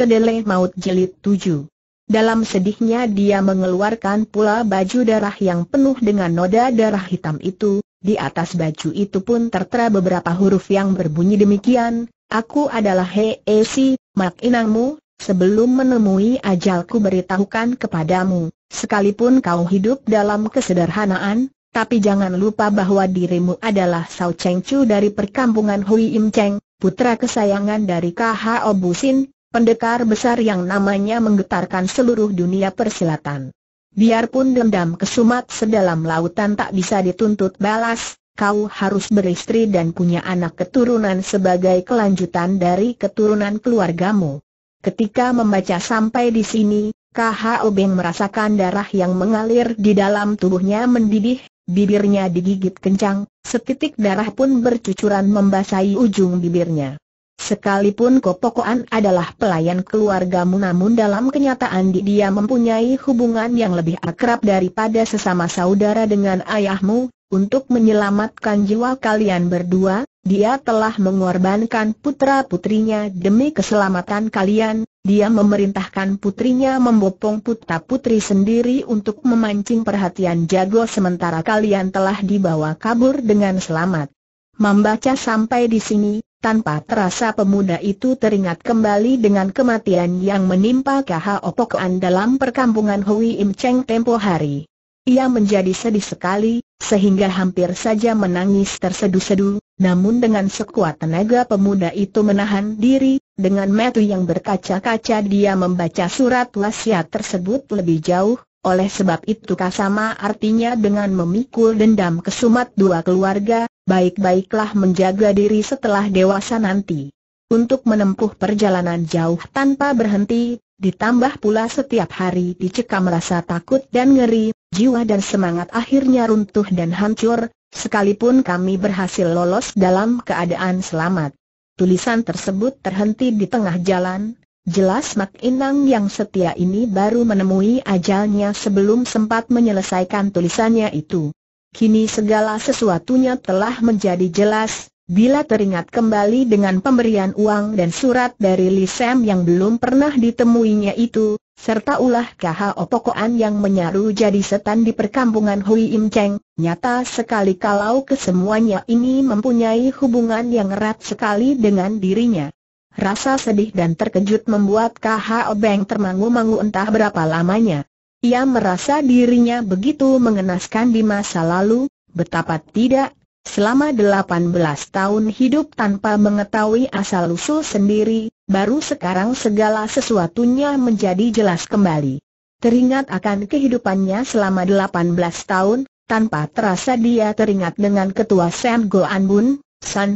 Kedele Maut jelit tujuh. Dalam sedihnya dia mengeluarkan pula baju darah yang penuh dengan noda darah hitam itu, di atas baju itu pun tertera beberapa huruf yang berbunyi demikian, Aku adalah Hei e, Si, Mak Inangmu, sebelum menemui ajalku beritahukan kepadamu, sekalipun kau hidup dalam kesederhanaan, tapi jangan lupa bahwa dirimu adalah Sao Cheng Chu dari perkampungan Hui Im Cheng, putra kesayangan dari KH Obusin, pendekar besar yang namanya menggetarkan seluruh dunia persilatan. Biarpun dendam kesumat sedalam lautan tak bisa dituntut balas, kau harus beristri dan punya anak keturunan sebagai kelanjutan dari keturunan keluargamu. Ketika membaca sampai di sini, KH Obeng merasakan darah yang mengalir di dalam tubuhnya mendidih, bibirnya digigit kencang, setitik darah pun bercucuran membasahi ujung bibirnya. Sekalipun Kopokoan adalah pelayan keluargamu namun dalam kenyataan dia mempunyai hubungan yang lebih akrab daripada sesama saudara dengan ayahmu, untuk menyelamatkan jiwa kalian berdua, dia telah mengorbankan putra-putrinya demi keselamatan kalian, dia memerintahkan putrinya membopong putra-putri sendiri untuk memancing perhatian jago sementara kalian telah dibawa kabur dengan selamat. Membaca sampai di sini, tanpa terasa pemuda itu teringat kembali dengan kematian yang menimpa KHO Pokoan dalam perkampungan Hui Im Cheng tempo hari. Ia menjadi sedih sekali, sehingga hampir saja menangis tersedu-sedu, namun dengan sekuat tenaga pemuda itu menahan diri, dengan metu yang berkaca-kaca dia membaca surat wasiat tersebut lebih jauh, oleh sebab itu kasama artinya dengan memikul dendam kesumat dua keluarga, baik-baiklah menjaga diri setelah dewasa nanti. Untuk menempuh perjalanan jauh tanpa berhenti, ditambah pula setiap hari dicekam rasa takut dan ngeri, jiwa dan semangat akhirnya runtuh dan hancur, sekalipun kami berhasil lolos dalam keadaan selamat. Tulisan tersebut terhenti di tengah jalan, jelas Mak Inang yang setia ini baru menemui ajalnya sebelum sempat menyelesaikan tulisannya itu. Kini segala sesuatunya telah menjadi jelas, bila teringat kembali dengan pemberian uang dan surat dari Lisem yang belum pernah ditemuinya itu, serta ulah KH Opokoan yang menyaru jadi setan di perkampungan Hui Im Cheng, nyata sekali kalau kesemuanya ini mempunyai hubungan yang erat sekali dengan dirinya. Rasa sedih dan terkejut membuat KH Obeng termangu-mangu entah berapa lamanya. Ia merasa dirinya begitu mengenaskan di masa lalu, betapa tidak, selama 18 tahun hidup tanpa mengetahui asal-usul sendiri, baru sekarang segala sesuatunya menjadi jelas kembali. Teringat akan kehidupannya selama 18 tahun, tanpa terasa dia teringat dengan ketua Sam Goan Bun,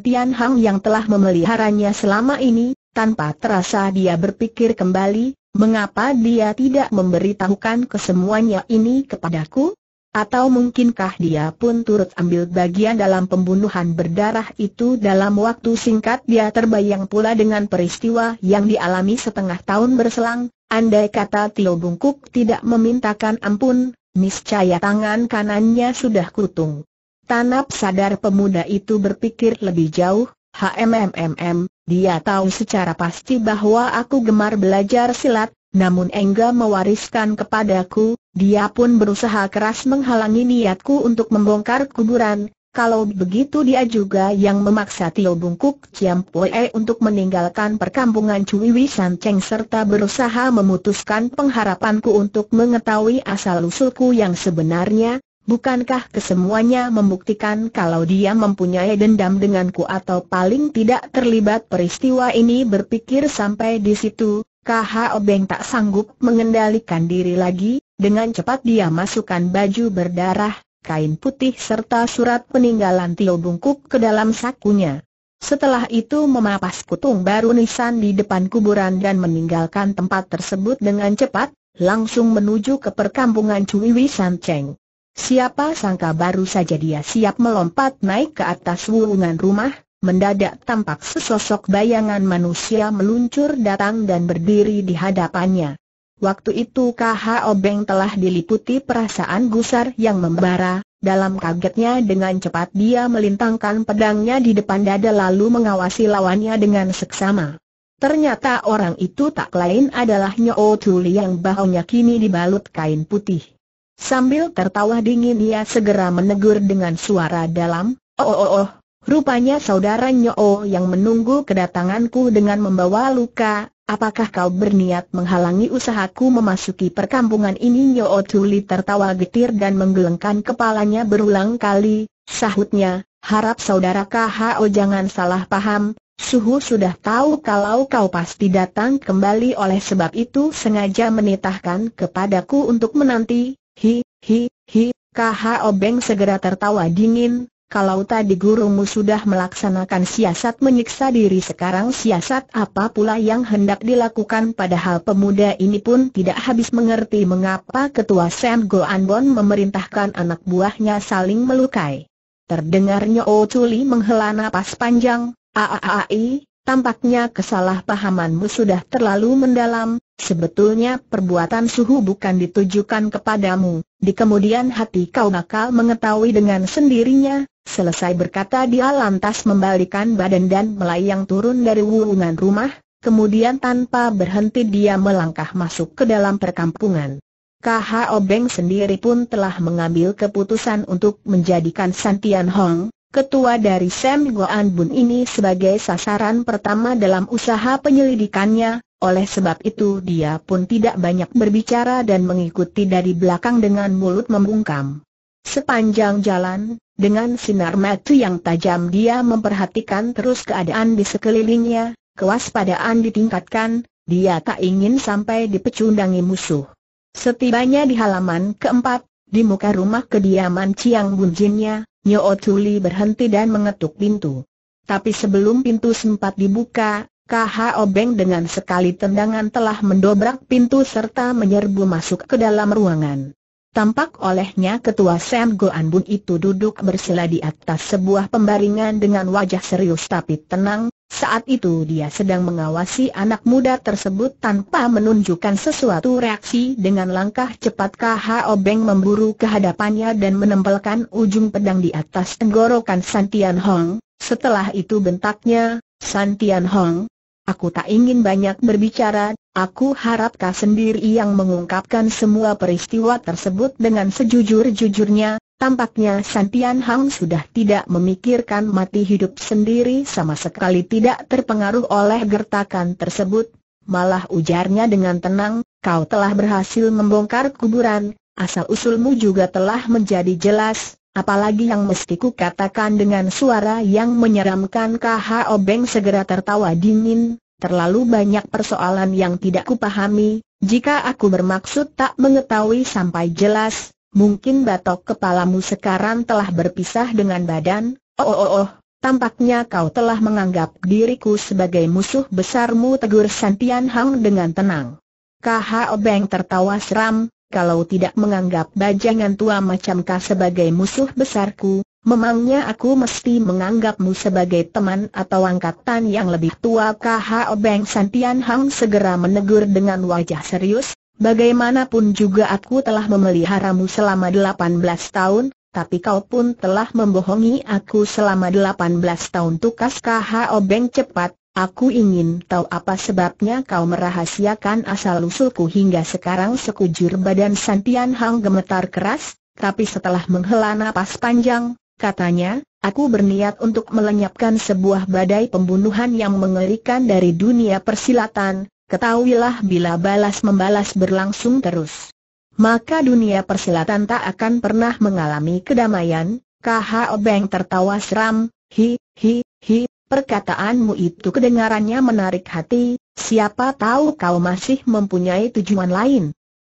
Tian Hang yang telah memeliharanya selama ini, tanpa terasa dia berpikir kembali, Mengapa dia tidak memberitahukan kesemuanya ini kepadaku? Atau mungkinkah dia pun turut ambil bagian dalam pembunuhan berdarah itu dalam waktu singkat dia terbayang pula dengan peristiwa yang dialami setengah tahun berselang, andai kata Tio Bungkuk tidak memintakan ampun, niscaya tangan kanannya sudah kutung. Tanap sadar pemuda itu berpikir lebih jauh, HMMMM, dia tahu secara pasti bahwa aku gemar belajar silat, namun Engga mewariskan kepadaku, dia pun berusaha keras menghalangi niatku untuk membongkar kuburan, kalau begitu dia juga yang memaksa Tio Bungkuk Ciam Poe untuk meninggalkan perkampungan Cui Cheng serta berusaha memutuskan pengharapanku untuk mengetahui asal-usulku yang sebenarnya, Bukankah kesemuanya membuktikan kalau dia mempunyai dendam denganku atau paling tidak terlibat peristiwa ini berpikir sampai di situ, KH Obeng tak sanggup mengendalikan diri lagi, dengan cepat dia masukkan baju berdarah, kain putih serta surat peninggalan Tio Bungkuk ke dalam sakunya. Setelah itu memapas kutung baru nisan di depan kuburan dan meninggalkan tempat tersebut dengan cepat, langsung menuju ke perkampungan Cuiwi Wisan Cheng. Siapa sangka baru saja dia siap melompat naik ke atas wulungan rumah, mendadak tampak sesosok bayangan manusia meluncur datang dan berdiri di hadapannya. Waktu itu KH Obeng telah diliputi perasaan gusar yang membara, dalam kagetnya dengan cepat dia melintangkan pedangnya di depan dada lalu mengawasi lawannya dengan seksama. Ternyata orang itu tak lain adalah Nyo Tuli yang bahunya kini dibalut kain putih. Sambil tertawa dingin ia segera menegur dengan suara dalam, oh oh oh, oh. rupanya saudara Oh yang menunggu kedatanganku dengan membawa luka, apakah kau berniat menghalangi usahaku memasuki perkampungan ini Nyo'o Tuli tertawa getir dan menggelengkan kepalanya berulang kali, sahutnya, harap saudara KHO jangan salah paham, Suhu sudah tahu kalau kau pasti datang kembali oleh sebab itu sengaja menitahkan kepadaku untuk menanti, Hi, hi, hi, KH Obeng segera tertawa dingin, kalau tadi gurumu sudah melaksanakan siasat menyiksa diri sekarang siasat apa pula yang hendak dilakukan padahal pemuda ini pun tidak habis mengerti mengapa ketua Sam Go Anbon memerintahkan anak buahnya saling melukai. Terdengarnya O oh Chuli menghela napas panjang, aaai, Tampaknya kesalahpahamanmu sudah terlalu mendalam, sebetulnya perbuatan suhu bukan ditujukan kepadamu, di kemudian hati kau nakal mengetahui dengan sendirinya, selesai berkata dia lantas membalikan badan dan melayang turun dari wulungan rumah, kemudian tanpa berhenti dia melangkah masuk ke dalam perkampungan. KH Obeng sendiri pun telah mengambil keputusan untuk menjadikan Santian Hong, Ketua dari Sam Goan Bun ini sebagai sasaran pertama dalam usaha penyelidikannya, oleh sebab itu dia pun tidak banyak berbicara dan mengikuti dari belakang dengan mulut membungkam. Sepanjang jalan, dengan sinar mata yang tajam dia memperhatikan terus keadaan di sekelilingnya, kewaspadaan ditingkatkan, dia tak ingin sampai dipecundangi musuh. Setibanya di halaman keempat, di muka rumah kediaman Chiang Jinnya. Nyo Tuli berhenti dan mengetuk pintu. Tapi sebelum pintu sempat dibuka, KH Obeng dengan sekali tendangan telah mendobrak pintu serta menyerbu masuk ke dalam ruangan. Tampak olehnya ketua Sam An Bun itu duduk bersila di atas sebuah pembaringan dengan wajah serius tapi tenang, saat itu dia sedang mengawasi anak muda tersebut tanpa menunjukkan sesuatu reaksi dengan langkah cepat KH obeng memburu kehadapannya dan menempelkan ujung pedang di atas tenggorokan Santian Hong. Setelah itu bentaknya, Santian Hong, aku tak ingin banyak berbicara, aku harap kau sendiri yang mengungkapkan semua peristiwa tersebut dengan sejujur-jujurnya, Tampaknya Santian Hang sudah tidak memikirkan mati hidup sendiri sama sekali tidak terpengaruh oleh gertakan tersebut, malah ujarnya dengan tenang, kau telah berhasil membongkar kuburan, asal-usulmu juga telah menjadi jelas, apalagi yang mesti ku katakan dengan suara yang menyeramkan KH Obeng segera tertawa dingin, terlalu banyak persoalan yang tidak kupahami, jika aku bermaksud tak mengetahui sampai jelas, mungkin batok kepalamu sekarang telah berpisah dengan badan, oh oh oh, oh. tampaknya kau telah menganggap diriku sebagai musuh besarmu tegur Santian Hang dengan tenang. KHO Obeng tertawa seram, kalau tidak menganggap bajangan tua macam kau sebagai musuh besarku, memangnya aku mesti menganggapmu sebagai teman atau angkatan yang lebih tua KHO Obeng Santian Hang segera menegur dengan wajah serius, Bagaimanapun juga aku telah memeliharamu selama 18 tahun, tapi kau pun telah membohongi aku selama 18 tahun tukas KHO Obeng cepat, aku ingin tahu apa sebabnya kau merahasiakan asal-usulku hingga sekarang sekujur badan Santian Hang gemetar keras, tapi setelah menghela napas panjang, katanya, aku berniat untuk melenyapkan sebuah badai pembunuhan yang mengerikan dari dunia persilatan, ketahuilah bila balas-membalas berlangsung terus. Maka dunia persilatan tak akan pernah mengalami kedamaian, KH Obeng tertawa seram, hi, hi, hi, perkataanmu itu kedengarannya menarik hati, siapa tahu kau masih mempunyai tujuan lain.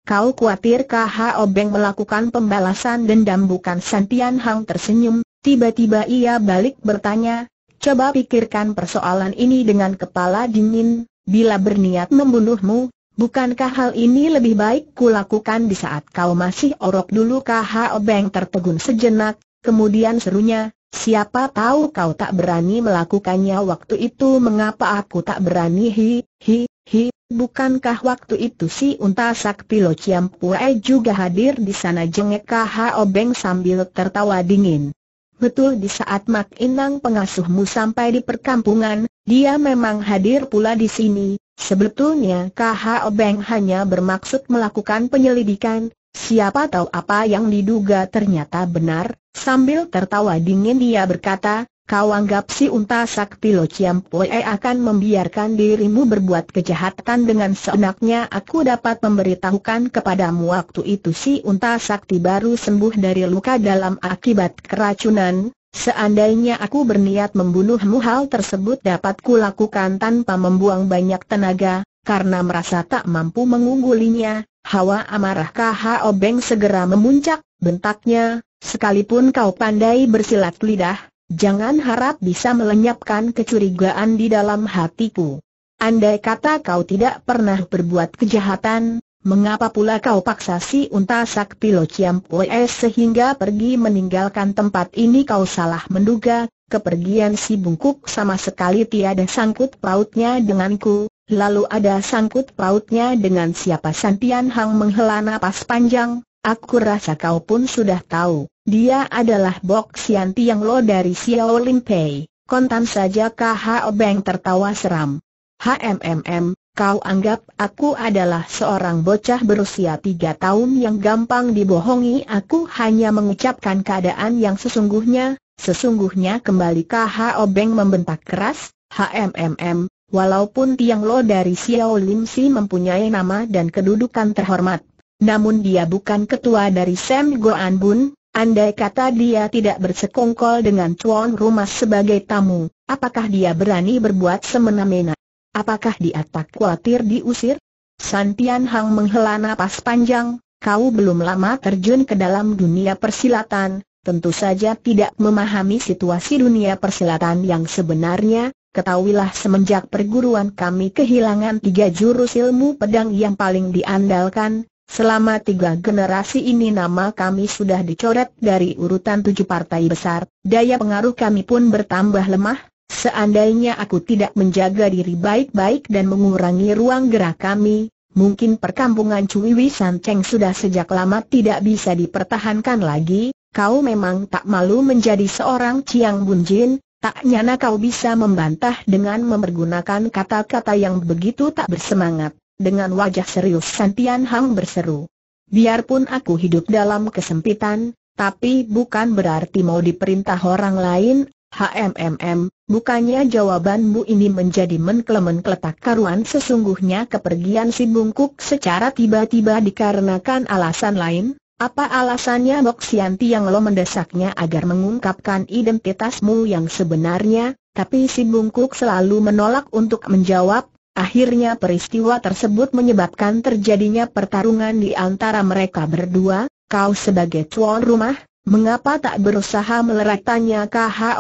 Kau khawatir KH Obeng melakukan pembalasan dendam bukan Santian Hang tersenyum, tiba-tiba ia balik bertanya, coba pikirkan persoalan ini dengan kepala dingin, Bila berniat membunuhmu, bukankah hal ini lebih baik kulakukan di saat kau masih orok dulu KH Obeng tertegun sejenak, kemudian serunya, siapa tahu kau tak berani melakukannya waktu itu mengapa aku tak berani hi, hi, hi, bukankah waktu itu si unta sakti Lo Ciampue juga hadir di sana jengek KH Obeng sambil tertawa dingin. Betul di saat Mak Inang pengasuhmu sampai di perkampungan, dia memang hadir pula di sini. Sebetulnya KH Obeng hanya bermaksud melakukan penyelidikan, siapa tahu apa yang diduga ternyata benar. Sambil tertawa dingin dia berkata, kau anggap si unta sakti Lo Chiam Poe akan membiarkan dirimu berbuat kejahatan dengan seenaknya aku dapat memberitahukan kepadamu waktu itu si unta sakti baru sembuh dari luka dalam akibat keracunan, seandainya aku berniat membunuhmu hal tersebut dapat kulakukan tanpa membuang banyak tenaga, karena merasa tak mampu mengunggulinya, hawa amarah kaha Obeng segera memuncak, bentaknya, sekalipun kau pandai bersilat lidah, Jangan harap bisa melenyapkan kecurigaan di dalam hatiku. Andai kata kau tidak pernah berbuat kejahatan, mengapa pula kau paksa si unta sakti Lo Chiam sehingga pergi meninggalkan tempat ini kau salah menduga, kepergian si bungkuk sama sekali tiada sangkut pautnya denganku, lalu ada sangkut pautnya dengan siapa Santian Hang menghela napas panjang, aku rasa kau pun sudah tahu. Dia adalah Bok Sian Tiang Lo dari Xiao Lim Pei. Kontan saja KHO Beng tertawa seram. HMMM, kau anggap aku adalah seorang bocah berusia tiga tahun yang gampang dibohongi Aku hanya mengucapkan keadaan yang sesungguhnya, sesungguhnya kembali KHO Beng membentak keras, HMMM, walaupun Tiang Lo dari Xiao Lim Si mempunyai nama dan kedudukan terhormat. Namun dia bukan ketua dari Sam Goan Bun, Andai kata dia tidak bersekongkol dengan tuan rumah sebagai tamu, apakah dia berani berbuat semena-mena? Apakah dia tak khawatir diusir? San Tian Hang menghela napas panjang, kau belum lama terjun ke dalam dunia persilatan, tentu saja tidak memahami situasi dunia persilatan yang sebenarnya, ketahuilah semenjak perguruan kami kehilangan tiga jurus ilmu pedang yang paling diandalkan, Selama tiga generasi ini nama kami sudah dicoret dari urutan tujuh partai besar, daya pengaruh kami pun bertambah lemah, seandainya aku tidak menjaga diri baik-baik dan mengurangi ruang gerak kami, mungkin perkampungan Cuiwi Sanceng sudah sejak lama tidak bisa dipertahankan lagi, kau memang tak malu menjadi seorang Ciang Bunjin, tak nyana kau bisa membantah dengan mempergunakan kata-kata yang begitu tak bersemangat. Dengan wajah serius Santian Hang berseru. Biarpun aku hidup dalam kesempitan, tapi bukan berarti mau diperintah orang lain, HMMM, bukannya jawabanmu ini menjadi menklemen keletak karuan sesungguhnya kepergian si bungkuk secara tiba-tiba dikarenakan alasan lain? Apa alasannya Bok Sianti yang lo mendesaknya agar mengungkapkan identitasmu yang sebenarnya, tapi si bungkuk selalu menolak untuk menjawab, Akhirnya peristiwa tersebut menyebabkan terjadinya pertarungan di antara mereka berdua, kau sebagai tuan rumah, mengapa tak berusaha melerai tanya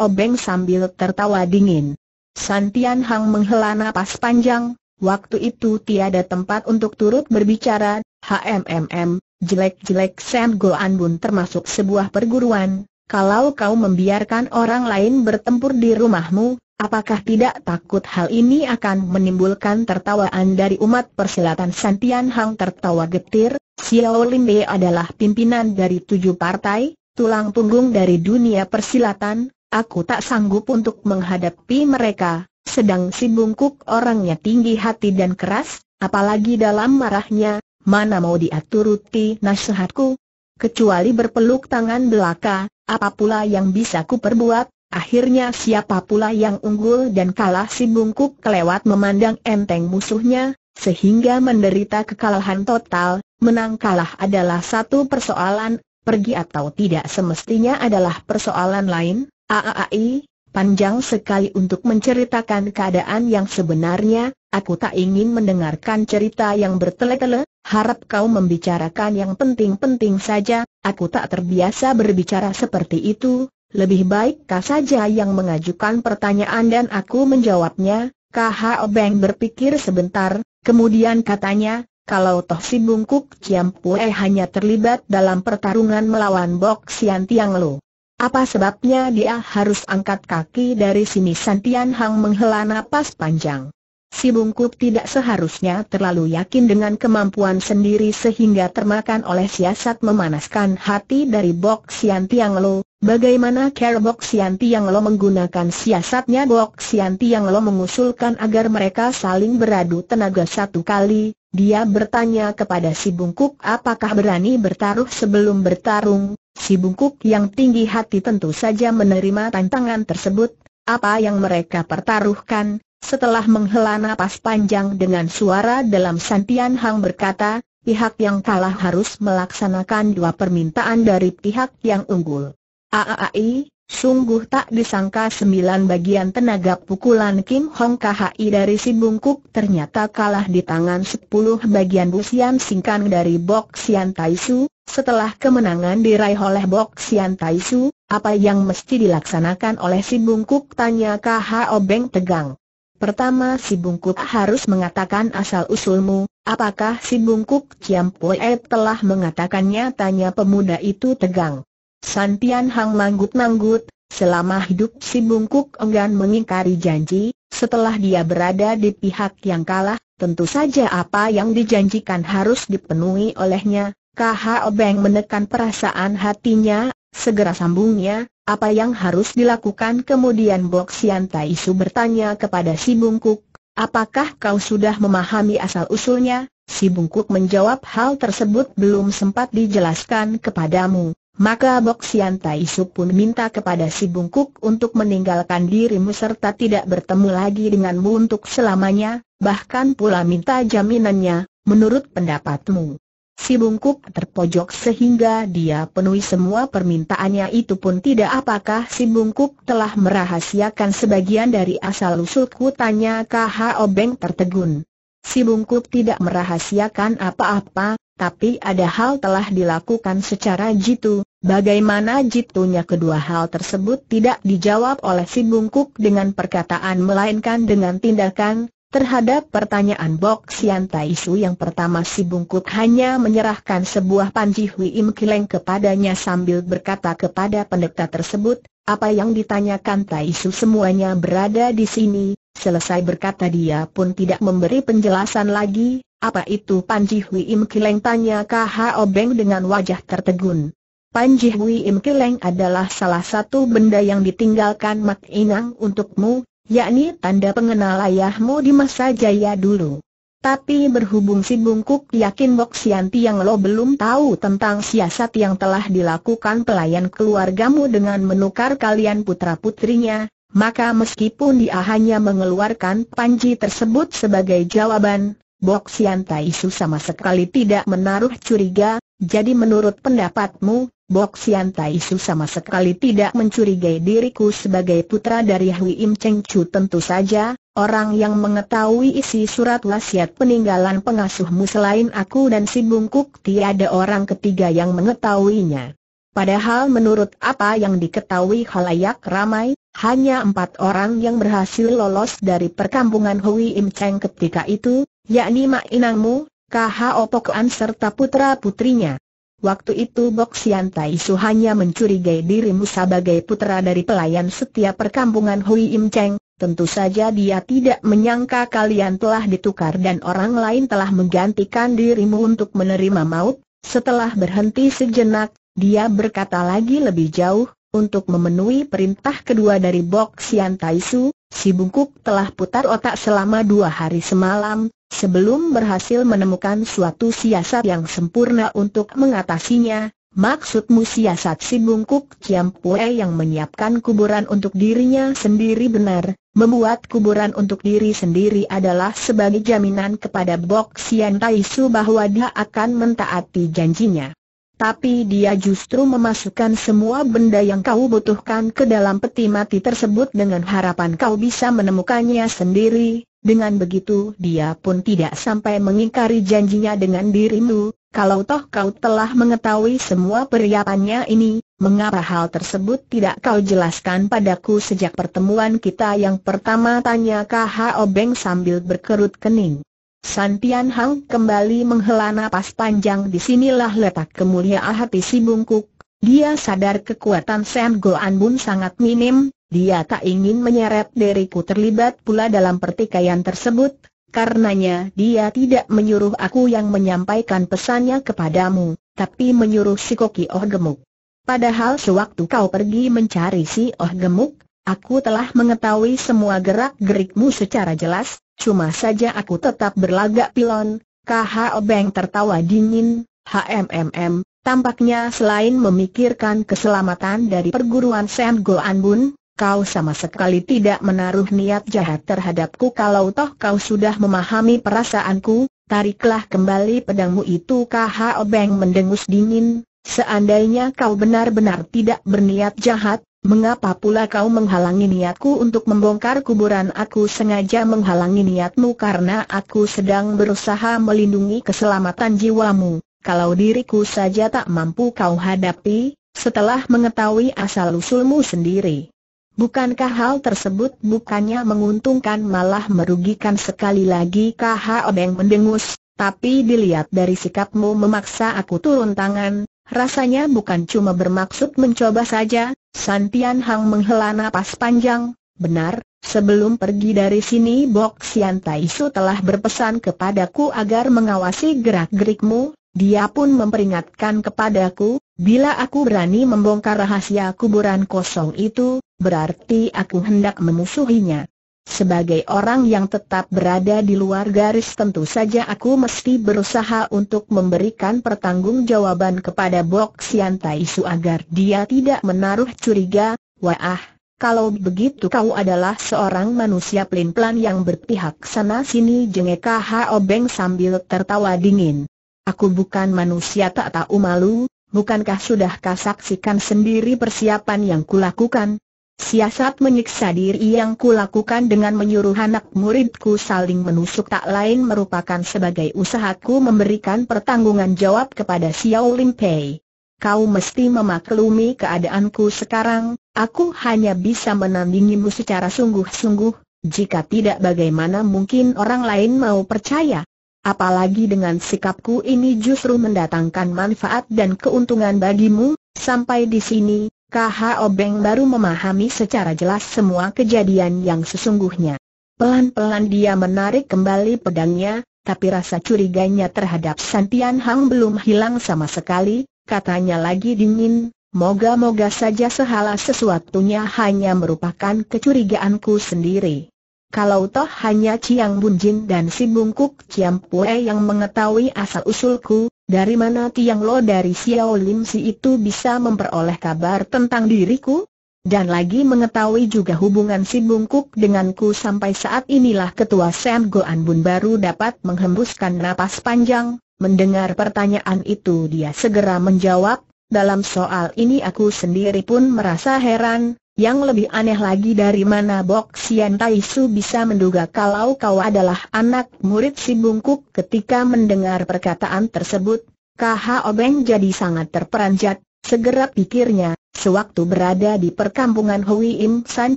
Obeng sambil tertawa dingin. Santian Hang menghela napas panjang, waktu itu tiada tempat untuk turut berbicara, HMMM, jelek-jelek Sam Goan Bun termasuk sebuah perguruan, kalau kau membiarkan orang lain bertempur di rumahmu, Apakah tidak takut hal ini akan menimbulkan tertawaan dari umat persilatan Santian Hang tertawa getir, Xiao Bei adalah pimpinan dari tujuh partai, tulang punggung dari dunia persilatan, aku tak sanggup untuk menghadapi mereka, sedang si bungkuk orangnya tinggi hati dan keras, apalagi dalam marahnya, mana mau diaturuti nasihatku? Kecuali berpeluk tangan belaka, apa pula yang bisa ku perbuat? Akhirnya siapa pula yang unggul dan kalah si bungkuk kelewat memandang enteng musuhnya, sehingga menderita kekalahan total, menang kalah adalah satu persoalan, pergi atau tidak semestinya adalah persoalan lain, Aaai, panjang sekali untuk menceritakan keadaan yang sebenarnya, aku tak ingin mendengarkan cerita yang bertele-tele, harap kau membicarakan yang penting-penting saja, aku tak terbiasa berbicara seperti itu, lebih baik kau saja yang mengajukan pertanyaan dan aku menjawabnya, KH Obeng berpikir sebentar, kemudian katanya, kalau toh si bungkuk Ciam Pue hanya terlibat dalam pertarungan melawan Bok Sian Tiang Lo. Apa sebabnya dia harus angkat kaki dari sini Santian Hang menghela napas panjang. Si Bungkuk tidak seharusnya terlalu yakin dengan kemampuan sendiri sehingga termakan oleh siasat memanaskan hati dari Bok Sian Tiang Lo. Bagaimana cara Bok Sian Tiang Lo menggunakan siasatnya Bok Sian Tiang Lo mengusulkan agar mereka saling beradu tenaga satu kali. Dia bertanya kepada si Bungkuk apakah berani bertaruh sebelum bertarung. Si Bungkuk yang tinggi hati tentu saja menerima tantangan tersebut. Apa yang mereka pertaruhkan, setelah menghela nafas panjang dengan suara dalam Santian Hang berkata, pihak yang kalah harus melaksanakan dua permintaan dari pihak yang unggul. Aai, sungguh tak disangka sembilan bagian tenaga pukulan Kim Hong Khi dari si bungkuk ternyata kalah di tangan sepuluh bagian busian Singkan dari Bok Sian Taisu. Setelah kemenangan diraih oleh Bok Sian Taisu, apa yang mesti dilaksanakan oleh si bungkuk tanya KH Obeng tegang. Pertama si bungkuk harus mengatakan asal-usulmu, apakah si bungkuk Ciam Pue telah mengatakannya tanya pemuda itu tegang. Santian Hang manggut-manggut, selama hidup si bungkuk enggan mengingkari janji, setelah dia berada di pihak yang kalah, tentu saja apa yang dijanjikan harus dipenuhi olehnya, KH Obeng menekan perasaan hatinya, segera sambungnya, apa yang harus dilakukan kemudian Bok Sian Tai Su bertanya kepada si bungkuk, apakah kau sudah memahami asal-usulnya? Si bungkuk menjawab hal tersebut belum sempat dijelaskan kepadamu. Maka Bok Sian Tai Su pun minta kepada si bungkuk untuk meninggalkan dirimu serta tidak bertemu lagi denganmu untuk selamanya, bahkan pula minta jaminannya, menurut pendapatmu. Si bungkuk terpojok sehingga dia penuhi semua permintaannya itu pun tidak apakah si bungkuk telah merahasiakan sebagian dari asal-usul Tanya KH Obeng tertegun. Si bungkuk tidak merahasiakan apa-apa, tapi ada hal telah dilakukan secara jitu, bagaimana jitunya kedua hal tersebut tidak dijawab oleh si bungkuk dengan perkataan melainkan dengan tindakan, Terhadap pertanyaan Bok Sian Tai Su yang pertama si Bungkuk hanya menyerahkan sebuah panji Hui Im Kileng kepadanya sambil berkata kepada pendeta tersebut, apa yang ditanyakan Tai Su semuanya berada di sini, selesai berkata dia pun tidak memberi penjelasan lagi, apa itu panji Hui Im Kileng tanya KH Obeng dengan wajah tertegun. Panji Hui Im Kileng adalah salah satu benda yang ditinggalkan Mak Inang untukmu, yakni tanda pengenal ayahmu di masa jaya dulu. Tapi berhubung si bungkuk yakin Bok Sianti yang lo belum tahu tentang siasat yang telah dilakukan pelayan keluargamu dengan menukar kalian putra-putrinya, maka meskipun dia hanya mengeluarkan panji tersebut sebagai jawaban, Bok isu sama sekali tidak menaruh curiga, jadi menurut pendapatmu, Bok Sian Su sama sekali tidak mencurigai diriku sebagai putra dari Hui Im Cheng Chu tentu saja, orang yang mengetahui isi surat wasiat peninggalan pengasuhmu selain aku dan si Bungkuk tiada orang ketiga yang mengetahuinya. Padahal menurut apa yang diketahui halayak ramai, hanya empat orang yang berhasil lolos dari perkampungan Hui Im Cheng ketika itu, yakni Mak Inangmu, K.H. An serta putra-putrinya. Waktu itu Bok Sian Tai Su hanya mencurigai dirimu sebagai putera dari pelayan setiap perkampungan Hui Im Cheng, tentu saja dia tidak menyangka kalian telah ditukar dan orang lain telah menggantikan dirimu untuk menerima maut. Setelah berhenti sejenak, dia berkata lagi lebih jauh, untuk memenuhi perintah kedua dari Bok Sian Tai Su, si bungkuk telah putar otak selama dua hari semalam, Sebelum berhasil menemukan suatu siasat yang sempurna untuk mengatasinya, maksudmu siasat si bungkuk Pue yang menyiapkan kuburan untuk dirinya sendiri benar, membuat kuburan untuk diri sendiri adalah sebagai jaminan kepada Bok Sian Taisu bahwa dia akan mentaati janjinya. Tapi dia justru memasukkan semua benda yang kau butuhkan ke dalam peti mati tersebut dengan harapan kau bisa menemukannya sendiri, dengan begitu dia pun tidak sampai mengingkari janjinya dengan dirimu, kalau toh kau telah mengetahui semua periapannya ini, mengapa hal tersebut tidak kau jelaskan padaku sejak pertemuan kita yang pertama tanya KH Obeng sambil berkerut kening. Santian Hang kembali menghela napas panjang disinilah letak kemuliaan hati si bungkuk. Dia sadar kekuatan Sam Goan Bun sangat minim, dia tak ingin menyeret diriku terlibat pula dalam pertikaian tersebut, karenanya dia tidak menyuruh aku yang menyampaikan pesannya kepadamu, tapi menyuruh si Koki Oh Gemuk. Padahal sewaktu kau pergi mencari si Oh Gemuk, aku telah mengetahui semua gerak-gerikmu secara jelas, cuma saja aku tetap berlagak pilon. KH Obeng tertawa dingin, HMMM, tampaknya selain memikirkan keselamatan dari perguruan Sam Goan Bun, Kau sama sekali tidak menaruh niat jahat terhadapku kalau toh kau sudah memahami perasaanku, tariklah kembali pedangmu itu KHO Obeng mendengus dingin, seandainya kau benar-benar tidak berniat jahat, mengapa pula kau menghalangi niatku untuk membongkar kuburan aku sengaja menghalangi niatmu karena aku sedang berusaha melindungi keselamatan jiwamu, kalau diriku saja tak mampu kau hadapi, setelah mengetahui asal-usulmu sendiri Bukankah hal tersebut bukannya menguntungkan malah merugikan sekali lagi KH Obeng mendengus, tapi dilihat dari sikapmu memaksa aku turun tangan, rasanya bukan cuma bermaksud mencoba saja, Santian Hang menghela napas panjang, benar, sebelum pergi dari sini Bok Sian Taisu telah berpesan kepadaku agar mengawasi gerak-gerikmu, dia pun memperingatkan kepadaku, Bila aku berani membongkar rahasia kuburan kosong itu, berarti aku hendak memusuhinya. Sebagai orang yang tetap berada di luar garis tentu saja aku mesti berusaha untuk memberikan pertanggungjawaban kepada Bok Sian Tai agar dia tidak menaruh curiga, wah, kalau begitu kau adalah seorang manusia pelin-pelan yang berpihak sana-sini Jengekah Obeng Beng sambil tertawa dingin. Aku bukan manusia tak tahu malu, bukankah sudah kau saksikan sendiri persiapan yang kulakukan? Siasat menyiksa diri yang kulakukan dengan menyuruh anak muridku saling menusuk tak lain merupakan sebagai usahaku memberikan pertanggungan jawab kepada Xiao Lim Pei. Kau mesti memaklumi keadaanku sekarang, aku hanya bisa menandingimu secara sungguh-sungguh, jika tidak bagaimana mungkin orang lain mau percaya? apalagi dengan sikapku ini justru mendatangkan manfaat dan keuntungan bagimu, sampai di sini, KHO Obeng baru memahami secara jelas semua kejadian yang sesungguhnya. Pelan-pelan dia menarik kembali pedangnya, tapi rasa curiganya terhadap Santian Hang belum hilang sama sekali, katanya lagi dingin, moga-moga saja sehala sesuatunya hanya merupakan kecurigaanku sendiri. Kalau toh hanya Ciang Bunjin dan si bungkuk Ciang Pue yang mengetahui asal-usulku, dari mana Tiang Lo dari Xiao Lim Si itu bisa memperoleh kabar tentang diriku? Dan lagi mengetahui juga hubungan si bungkuk denganku sampai saat inilah ketua Sam Goan Bun baru dapat menghembuskan napas panjang. Mendengar pertanyaan itu dia segera menjawab, dalam soal ini aku sendiri pun merasa heran, yang lebih aneh lagi dari mana Bok Sian Tai Su bisa menduga kalau kau adalah anak murid si bungkuk ketika mendengar perkataan tersebut, KH Obeng jadi sangat terperanjat, segera pikirnya, sewaktu berada di perkampungan Hui Im San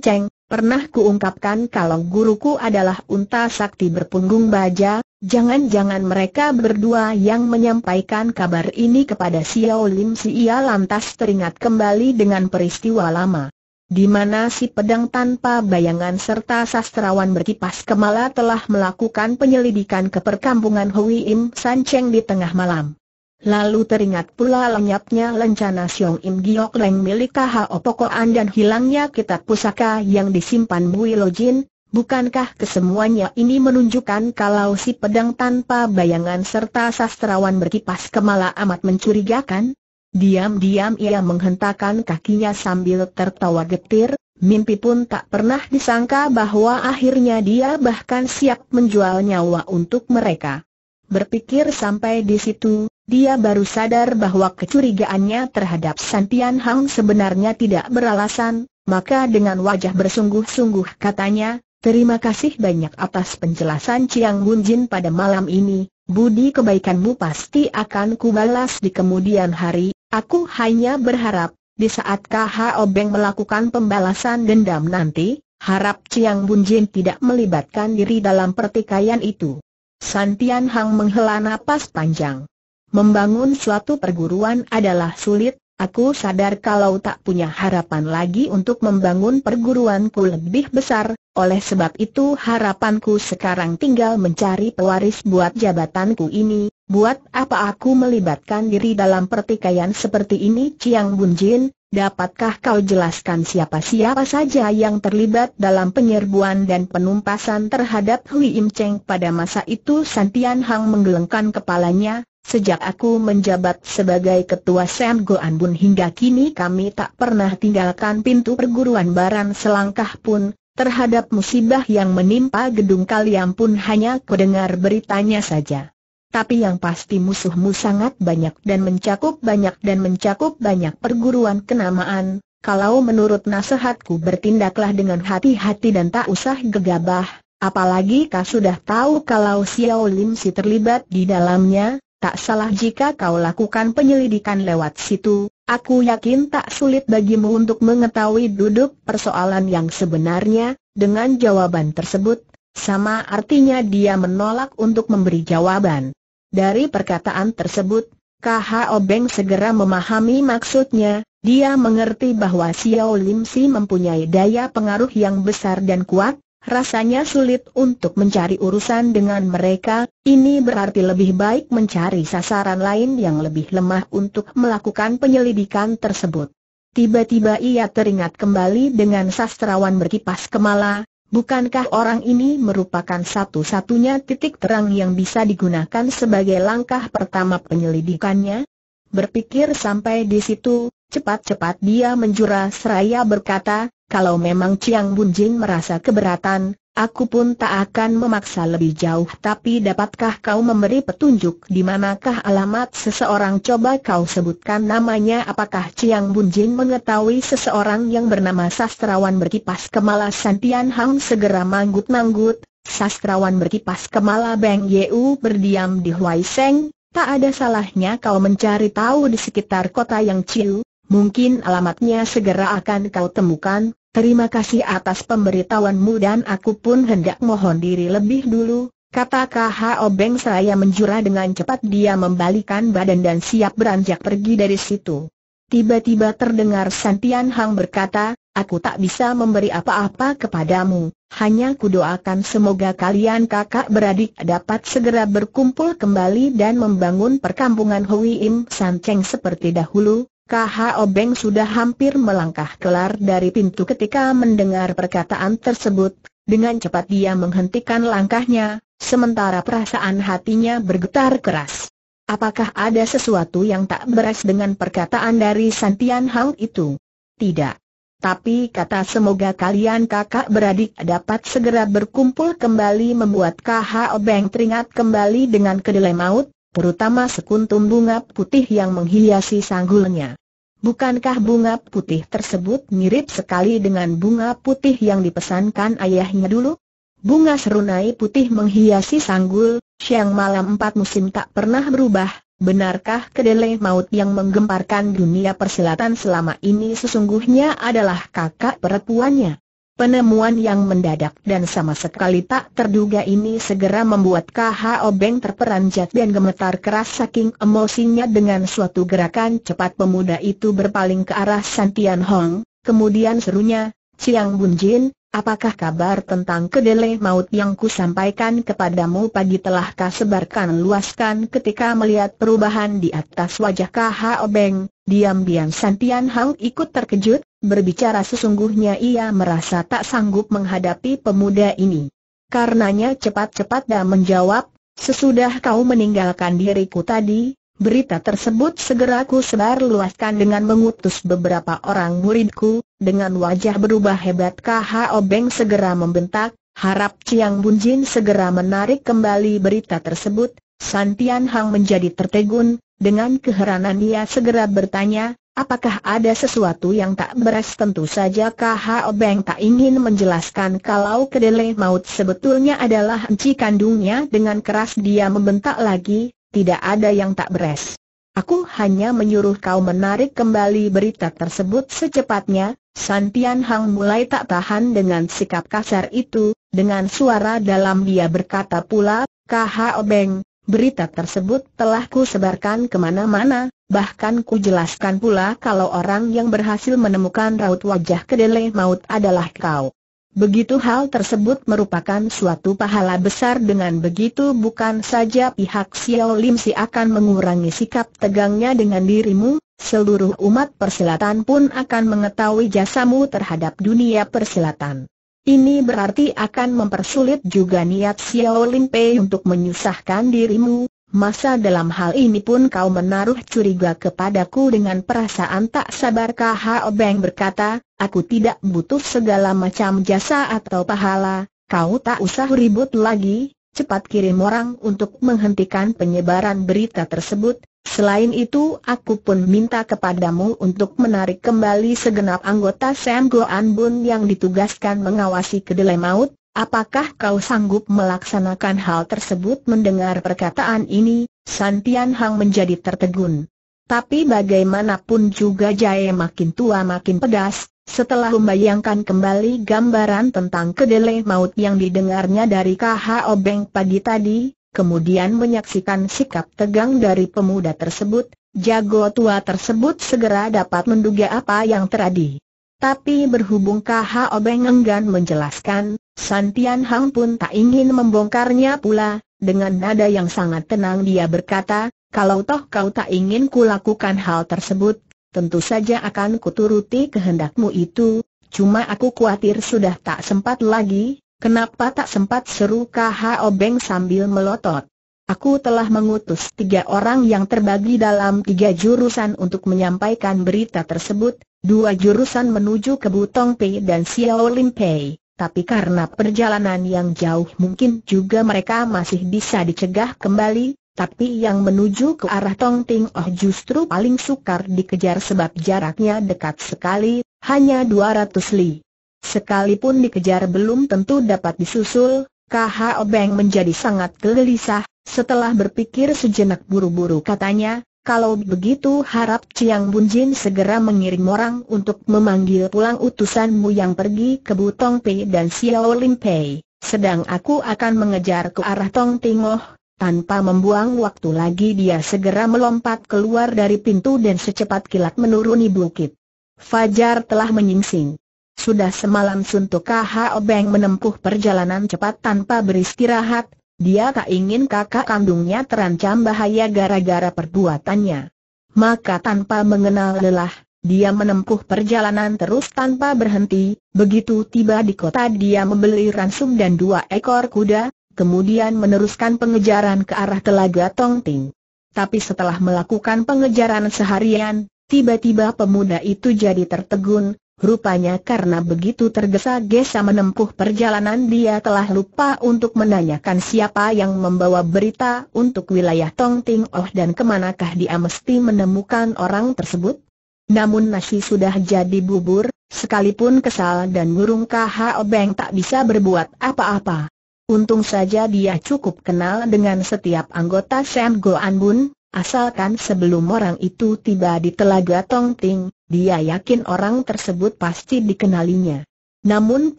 Cheng, pernah kuungkapkan kalau guruku adalah unta sakti berpunggung baja, jangan-jangan mereka berdua yang menyampaikan kabar ini kepada Xiao Lim ia lantas teringat kembali dengan peristiwa lama di mana si pedang tanpa bayangan serta sastrawan berkipas kemala telah melakukan penyelidikan ke perkampungan Hui Im San Cheng di tengah malam. Lalu teringat pula lenyapnya lencana Xiong Im Giok Leng milik K.H.O. Pokoan dan hilangnya kitab pusaka yang disimpan Bui Jin, bukankah kesemuanya ini menunjukkan kalau si pedang tanpa bayangan serta sastrawan berkipas kemala amat mencurigakan? Diam-diam ia menghentakkan kakinya sambil tertawa getir, mimpi pun tak pernah disangka bahwa akhirnya dia bahkan siap menjual nyawa untuk mereka. Berpikir sampai di situ, dia baru sadar bahwa kecurigaannya terhadap Santian Hang sebenarnya tidak beralasan, maka dengan wajah bersungguh-sungguh katanya, Terima kasih banyak atas penjelasan Ciang Bun pada malam ini, budi kebaikanmu pasti akan kubalas di kemudian hari, Aku hanya berharap, di saat KH Obeng melakukan pembalasan dendam nanti, harap Chiang Bunjin tidak melibatkan diri dalam pertikaian itu. Santian Hang menghela napas panjang. Membangun suatu perguruan adalah sulit, aku sadar kalau tak punya harapan lagi untuk membangun perguruanku lebih besar, oleh sebab itu harapanku sekarang tinggal mencari pewaris buat jabatanku ini, buat apa aku melibatkan diri dalam pertikaian seperti ini Ciang Bunjin, dapatkah kau jelaskan siapa-siapa saja yang terlibat dalam penyerbuan dan penumpasan terhadap Hui Im Cheng pada masa itu Santian Hang menggelengkan kepalanya, Sejak aku menjabat sebagai ketua Sam Goan Bun hingga kini kami tak pernah tinggalkan pintu perguruan Baran selangkah pun, terhadap musibah yang menimpa gedung kalian pun hanya kudengar beritanya saja. Tapi yang pasti musuhmu sangat banyak dan mencakup banyak dan mencakup banyak perguruan kenamaan. Kalau menurut nasihatku bertindaklah dengan hati-hati dan tak usah gegabah, apalagi kau sudah tahu kalau Xiao Lim si terlibat di dalamnya, tak salah jika kau lakukan penyelidikan lewat situ, Aku yakin tak sulit bagimu untuk mengetahui duduk persoalan yang sebenarnya, dengan jawaban tersebut, sama artinya dia menolak untuk memberi jawaban. Dari perkataan tersebut, K.H. Obeng segera memahami maksudnya, dia mengerti bahwa Xiao Lim Si mempunyai daya pengaruh yang besar dan kuat, Rasanya sulit untuk mencari urusan dengan mereka, ini berarti lebih baik mencari sasaran lain yang lebih lemah untuk melakukan penyelidikan tersebut. Tiba-tiba ia teringat kembali dengan sastrawan berkipas kemala, bukankah orang ini merupakan satu-satunya titik terang yang bisa digunakan sebagai langkah pertama penyelidikannya? Berpikir sampai di situ, cepat-cepat dia menjura seraya berkata, kalau memang Chiang Bun Jin merasa keberatan, aku pun tak akan memaksa lebih jauh tapi dapatkah kau memberi petunjuk di manakah alamat seseorang coba kau sebutkan namanya apakah Chiang Bun Jin mengetahui seseorang yang bernama sastrawan berkipas kemala Santian Hang segera manggut-manggut, sastrawan berkipas kemala Beng Yeu berdiam di Huai Seng, tak ada salahnya kau mencari tahu di sekitar kota yang Ciu, mungkin alamatnya segera akan kau temukan, Terima kasih atas pemberitahuanmu dan aku pun hendak mohon diri lebih dulu, kata KH Obeng saya menjura dengan cepat dia membalikan badan dan siap beranjak pergi dari situ. Tiba-tiba terdengar Santian Hang berkata, aku tak bisa memberi apa-apa kepadamu, hanya kudoakan semoga kalian kakak beradik dapat segera berkumpul kembali dan membangun perkampungan Hui Im San Cheng seperti dahulu, KH Obeng sudah hampir melangkah kelar dari pintu ketika mendengar perkataan tersebut, dengan cepat dia menghentikan langkahnya, sementara perasaan hatinya bergetar keras. Apakah ada sesuatu yang tak beres dengan perkataan dari Santian Hang itu? Tidak. Tapi kata semoga kalian kakak beradik dapat segera berkumpul kembali membuat KH Obeng teringat kembali dengan kedelai maut, terutama sekuntum bunga putih yang menghiasi sanggulnya. Bukankah bunga putih tersebut mirip sekali dengan bunga putih yang dipesankan ayahnya dulu? Bunga serunai putih menghiasi sanggul, siang malam empat musim tak pernah berubah, benarkah kedelai maut yang menggemparkan dunia persilatan selama ini sesungguhnya adalah kakak perempuannya? Penemuan yang mendadak dan sama sekali tak terduga ini segera membuat KH Obeng terperanjat dan gemetar keras saking emosinya dengan suatu gerakan cepat pemuda itu berpaling ke arah Santian Hong, kemudian serunya, Siang Bunjin, apakah kabar tentang kedelai maut yang ku sampaikan kepadamu pagi telah sebarkan luaskan ketika melihat perubahan di atas wajah KH Obeng, diam-diam Santian Hong ikut terkejut, Berbicara sesungguhnya ia merasa tak sanggup menghadapi pemuda ini. Karenanya cepat-cepat dia menjawab, sesudah kau meninggalkan diriku tadi, berita tersebut segera ku sebar luaskan dengan mengutus beberapa orang muridku, dengan wajah berubah hebat KH Obeng segera membentak, harap Ciang Bunjin segera menarik kembali berita tersebut, Santian Hang menjadi tertegun, dengan keheranan ia segera bertanya, Apakah ada sesuatu yang tak beres tentu saja KH Obeng tak ingin menjelaskan kalau kedelai maut sebetulnya adalah enci kandungnya dengan keras dia membentak lagi, tidak ada yang tak beres. Aku hanya menyuruh kau menarik kembali berita tersebut secepatnya, San Tian Hang mulai tak tahan dengan sikap kasar itu, dengan suara dalam dia berkata pula, KH Obeng Berita tersebut telah ku sebarkan kemana-mana, bahkan ku jelaskan pula kalau orang yang berhasil menemukan raut wajah kedelai maut adalah kau. Begitu hal tersebut merupakan suatu pahala besar dengan begitu bukan saja pihak Xiao Lim Si akan mengurangi sikap tegangnya dengan dirimu, seluruh umat persilatan pun akan mengetahui jasamu terhadap dunia persilatan. Ini berarti akan mempersulit juga niat Xiao Lin Pei untuk menyusahkan dirimu, masa dalam hal ini pun kau menaruh curiga kepadaku dengan perasaan tak sabar. kah? Obeng berkata, aku tidak butuh segala macam jasa atau pahala, kau tak usah ribut lagi, cepat kirim orang untuk menghentikan penyebaran berita tersebut, Selain itu aku pun minta kepadamu untuk menarik kembali segenap anggota Sam Goan Bun yang ditugaskan mengawasi kedelai maut, apakah kau sanggup melaksanakan hal tersebut mendengar perkataan ini, Santian Hang menjadi tertegun. Tapi bagaimanapun juga jahe makin tua makin pedas, setelah membayangkan kembali gambaran tentang kedelai maut yang didengarnya dari KHO Beng pagi tadi, kemudian menyaksikan sikap tegang dari pemuda tersebut, jago tua tersebut segera dapat menduga apa yang terjadi. Tapi berhubung KH Obeng enggan menjelaskan, Santian Hang pun tak ingin membongkarnya pula, dengan nada yang sangat tenang dia berkata, kalau toh kau tak ingin kulakukan hal tersebut, tentu saja akan kuturuti kehendakmu itu, cuma aku khawatir sudah tak sempat lagi, Kenapa tak sempat seru KH Obeng sambil melotot? Aku telah mengutus tiga orang yang terbagi dalam tiga jurusan untuk menyampaikan berita tersebut, dua jurusan menuju ke Butong Pei dan Xiao Lim Pei. Tapi karena perjalanan yang jauh mungkin juga mereka masih bisa dicegah kembali, tapi yang menuju ke arah Tong Ting Oh justru paling sukar dikejar sebab jaraknya dekat sekali, hanya 200 li. Sekalipun dikejar belum tentu dapat disusul, KH Obeng menjadi sangat gelisah, setelah berpikir sejenak buru-buru katanya, kalau begitu harap Ciang Bunjin segera mengirim orang untuk memanggil pulang utusanmu yang pergi ke Butong Pei dan Xiao Lim Pei, sedang aku akan mengejar ke arah Tong Tingoh, tanpa membuang waktu lagi dia segera melompat keluar dari pintu dan secepat kilat menuruni bukit. Fajar telah menyingsing. Sudah semalam Suntuk H.O. Beng menempuh perjalanan cepat tanpa beristirahat, dia tak ingin kakak kandungnya terancam bahaya gara-gara perbuatannya. Maka tanpa mengenal lelah, dia menempuh perjalanan terus tanpa berhenti, begitu tiba di kota dia membeli ransum dan dua ekor kuda, kemudian meneruskan pengejaran ke arah Telaga Tongting. Tapi setelah melakukan pengejaran seharian, tiba-tiba pemuda itu jadi tertegun, Rupanya karena begitu tergesa-gesa menempuh perjalanan dia telah lupa untuk menanyakan siapa yang membawa berita untuk wilayah Tong Ting Oh dan kemanakah dia mesti menemukan orang tersebut. Namun nasi sudah jadi bubur, sekalipun kesal dan murung, Kah Obeng tak bisa berbuat apa-apa. Untung saja dia cukup kenal dengan setiap anggota Sam Goan Bun, Asalkan sebelum orang itu tiba di telaga Tongting, dia yakin orang tersebut pasti dikenalinya. Namun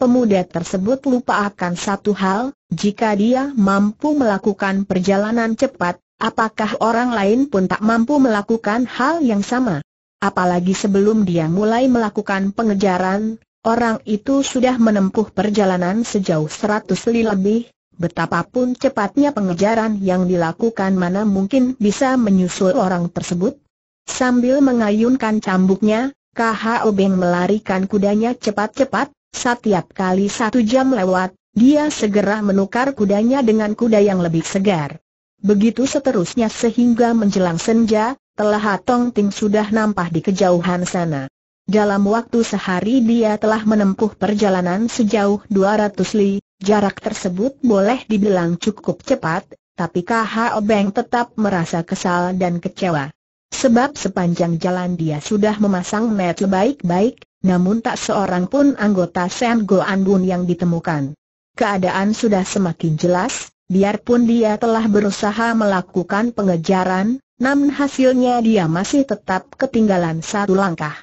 pemuda tersebut lupa akan satu hal, jika dia mampu melakukan perjalanan cepat, apakah orang lain pun tak mampu melakukan hal yang sama? Apalagi sebelum dia mulai melakukan pengejaran, orang itu sudah menempuh perjalanan sejauh 100 li lebih, Betapapun cepatnya pengejaran yang dilakukan mana mungkin bisa menyusul orang tersebut? Sambil mengayunkan cambuknya, KHO Obeng melarikan kudanya cepat-cepat, setiap kali satu jam lewat, dia segera menukar kudanya dengan kuda yang lebih segar. Begitu seterusnya sehingga menjelang senja, telah Hatong Ting sudah nampak di kejauhan sana. Dalam waktu sehari dia telah menempuh perjalanan sejauh 200 li, Jarak tersebut boleh dibilang cukup cepat, tapi KHO Beng tetap merasa kesal dan kecewa. Sebab sepanjang jalan dia sudah memasang met baik-baik, namun tak seorang pun anggota Sen Go Anbun yang ditemukan. Keadaan sudah semakin jelas, biarpun dia telah berusaha melakukan pengejaran, namun hasilnya dia masih tetap ketinggalan satu langkah.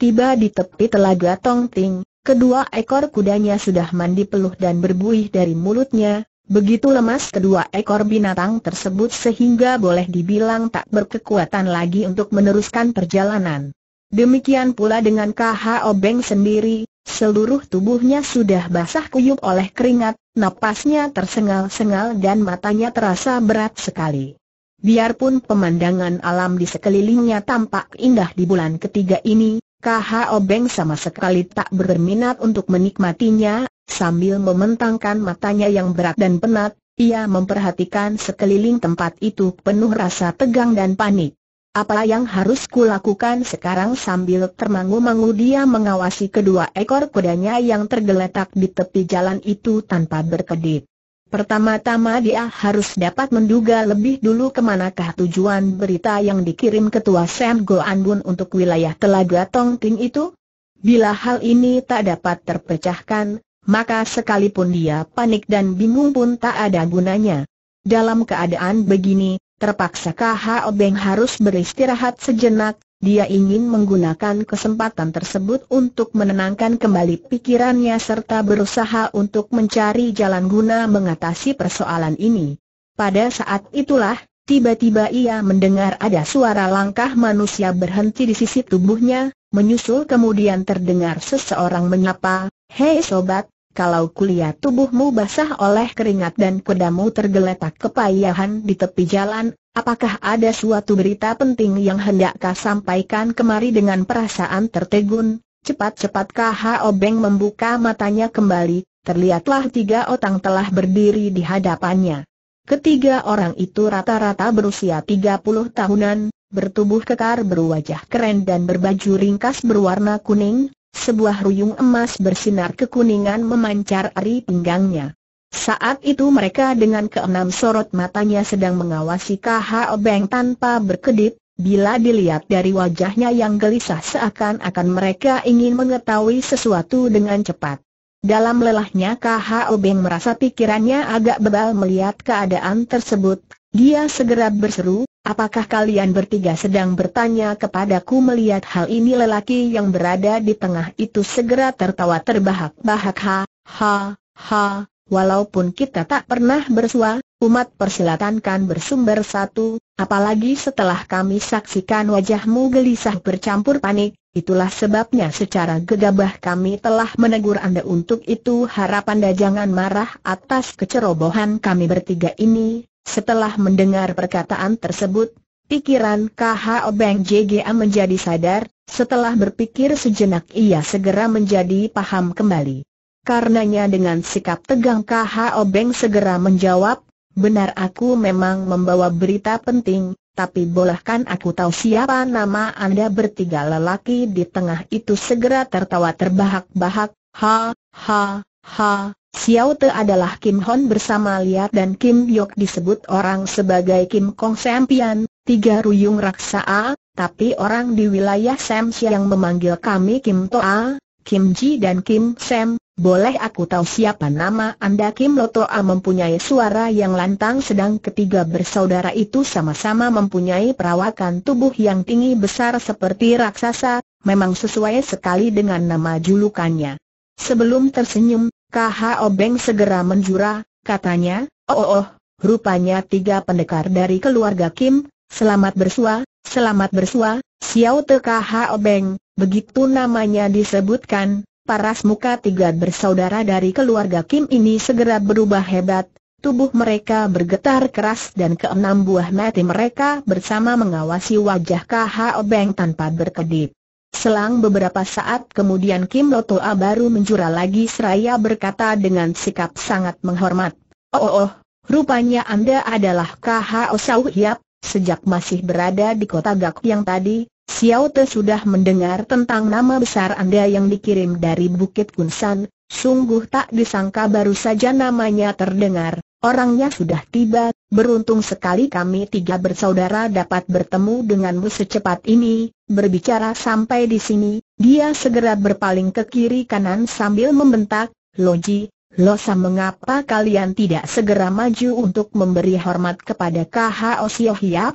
Tiba di tepi telaga Tong Ting. Kedua ekor kudanya sudah mandi peluh dan berbuih dari mulutnya, begitu lemas kedua ekor binatang tersebut sehingga boleh dibilang tak berkekuatan lagi untuk meneruskan perjalanan. Demikian pula dengan KH Obeng sendiri, seluruh tubuhnya sudah basah kuyup oleh keringat, napasnya tersengal-sengal dan matanya terasa berat sekali. Biarpun pemandangan alam di sekelilingnya tampak indah di bulan ketiga ini, KHO obeng sama sekali tak berminat untuk menikmatinya, sambil mementangkan matanya yang berat dan penat, ia memperhatikan sekeliling tempat itu penuh rasa tegang dan panik. Apa yang harus kulakukan sekarang sambil termangu-mangu dia mengawasi kedua ekor kudanya yang tergeletak di tepi jalan itu tanpa berkedip. Pertama-tama dia harus dapat menduga lebih dulu kemanakah tujuan berita yang dikirim ketua Sam Goan Bun untuk wilayah Telaga Tongting itu. Bila hal ini tak dapat terpecahkan, maka sekalipun dia panik dan bingung pun tak ada gunanya. Dalam keadaan begini, terpaksa KHO Beng harus beristirahat sejenak, dia ingin menggunakan kesempatan tersebut untuk menenangkan kembali pikirannya serta berusaha untuk mencari jalan guna mengatasi persoalan ini. Pada saat itulah, tiba-tiba ia mendengar ada suara langkah manusia berhenti di sisi tubuhnya, menyusul kemudian terdengar seseorang menyapa, Hei sobat, kalau kulihat tubuhmu basah oleh keringat dan kedamu tergeletak kepayahan di tepi jalan, Apakah ada suatu berita penting yang hendak kau sampaikan kemari dengan perasaan tertegun? Cepat-cepat KH Obeng membuka matanya kembali, terlihatlah tiga otang telah berdiri di hadapannya. Ketiga orang itu rata-rata berusia tiga puluh tahunan, bertubuh kekar berwajah keren dan berbaju ringkas berwarna kuning, sebuah ruyung emas bersinar kekuningan memancar ari pinggangnya. Saat itu mereka dengan keenam sorot matanya sedang mengawasi KHO Beng tanpa berkedip, bila dilihat dari wajahnya yang gelisah seakan-akan mereka ingin mengetahui sesuatu dengan cepat. Dalam lelahnya KHO Beng merasa pikirannya agak bebal melihat keadaan tersebut, dia segera berseru, apakah kalian bertiga sedang bertanya kepadaku melihat hal ini lelaki yang berada di tengah itu segera tertawa terbahak-bahak ha, ha, ha, Walaupun kita tak pernah bersua, umat persilatan kan bersumber satu, apalagi setelah kami saksikan wajahmu gelisah bercampur panik, itulah sebabnya secara gegabah kami telah menegur Anda untuk itu harap Anda jangan marah atas kecerobohan kami bertiga ini. Setelah mendengar perkataan tersebut, pikiran KH Obeng JGA menjadi sadar, setelah berpikir sejenak ia segera menjadi paham kembali. Karenanya dengan sikap tegang KH Obeng segera menjawab, benar aku memang membawa berita penting, tapi bolehkan aku tahu siapa nama Anda bertiga lelaki di tengah itu segera tertawa terbahak-bahak, ha, ha, ha, Xiao Te adalah Kim Hon bersama Liat dan Kim Yok disebut orang sebagai Kim Kong Sempian, tiga ruyung raksaa, tapi orang di wilayah Samsia yang memanggil kami Kim Toa, Kim Ji dan Kim Sam, boleh aku tahu siapa nama Anda Kim Lotoa mempunyai suara yang lantang sedang ketiga bersaudara itu sama-sama mempunyai perawakan tubuh yang tinggi besar seperti raksasa, memang sesuai sekali dengan nama julukannya. Sebelum tersenyum, KH Obeng segera menjura, katanya, oh oh oh, rupanya tiga pendekar dari keluarga Kim, selamat bersua, selamat bersua, Xiao Te KH Obeng, begitu namanya disebutkan, paras muka tiga bersaudara dari keluarga Kim ini segera berubah hebat, tubuh mereka bergetar keras dan keenam buah mati mereka bersama mengawasi wajah KHO Beng tanpa berkedip. Selang beberapa saat kemudian Kim Lotoa baru menjura lagi seraya berkata dengan sikap sangat menghormat. Oh, oh, oh rupanya Anda adalah KHO Sau Hiap, sejak masih berada di kota Gak yang tadi, Xiao Te sudah mendengar tentang nama besar Anda yang dikirim dari Bukit Kunsan, sungguh tak disangka baru saja namanya terdengar, orangnya sudah tiba, beruntung sekali kami tiga bersaudara dapat bertemu denganmu secepat ini, berbicara sampai di sini, dia segera berpaling ke kiri kanan sambil membentak, Loji, Losa mengapa kalian tidak segera maju untuk memberi hormat kepada KHO Siohiap?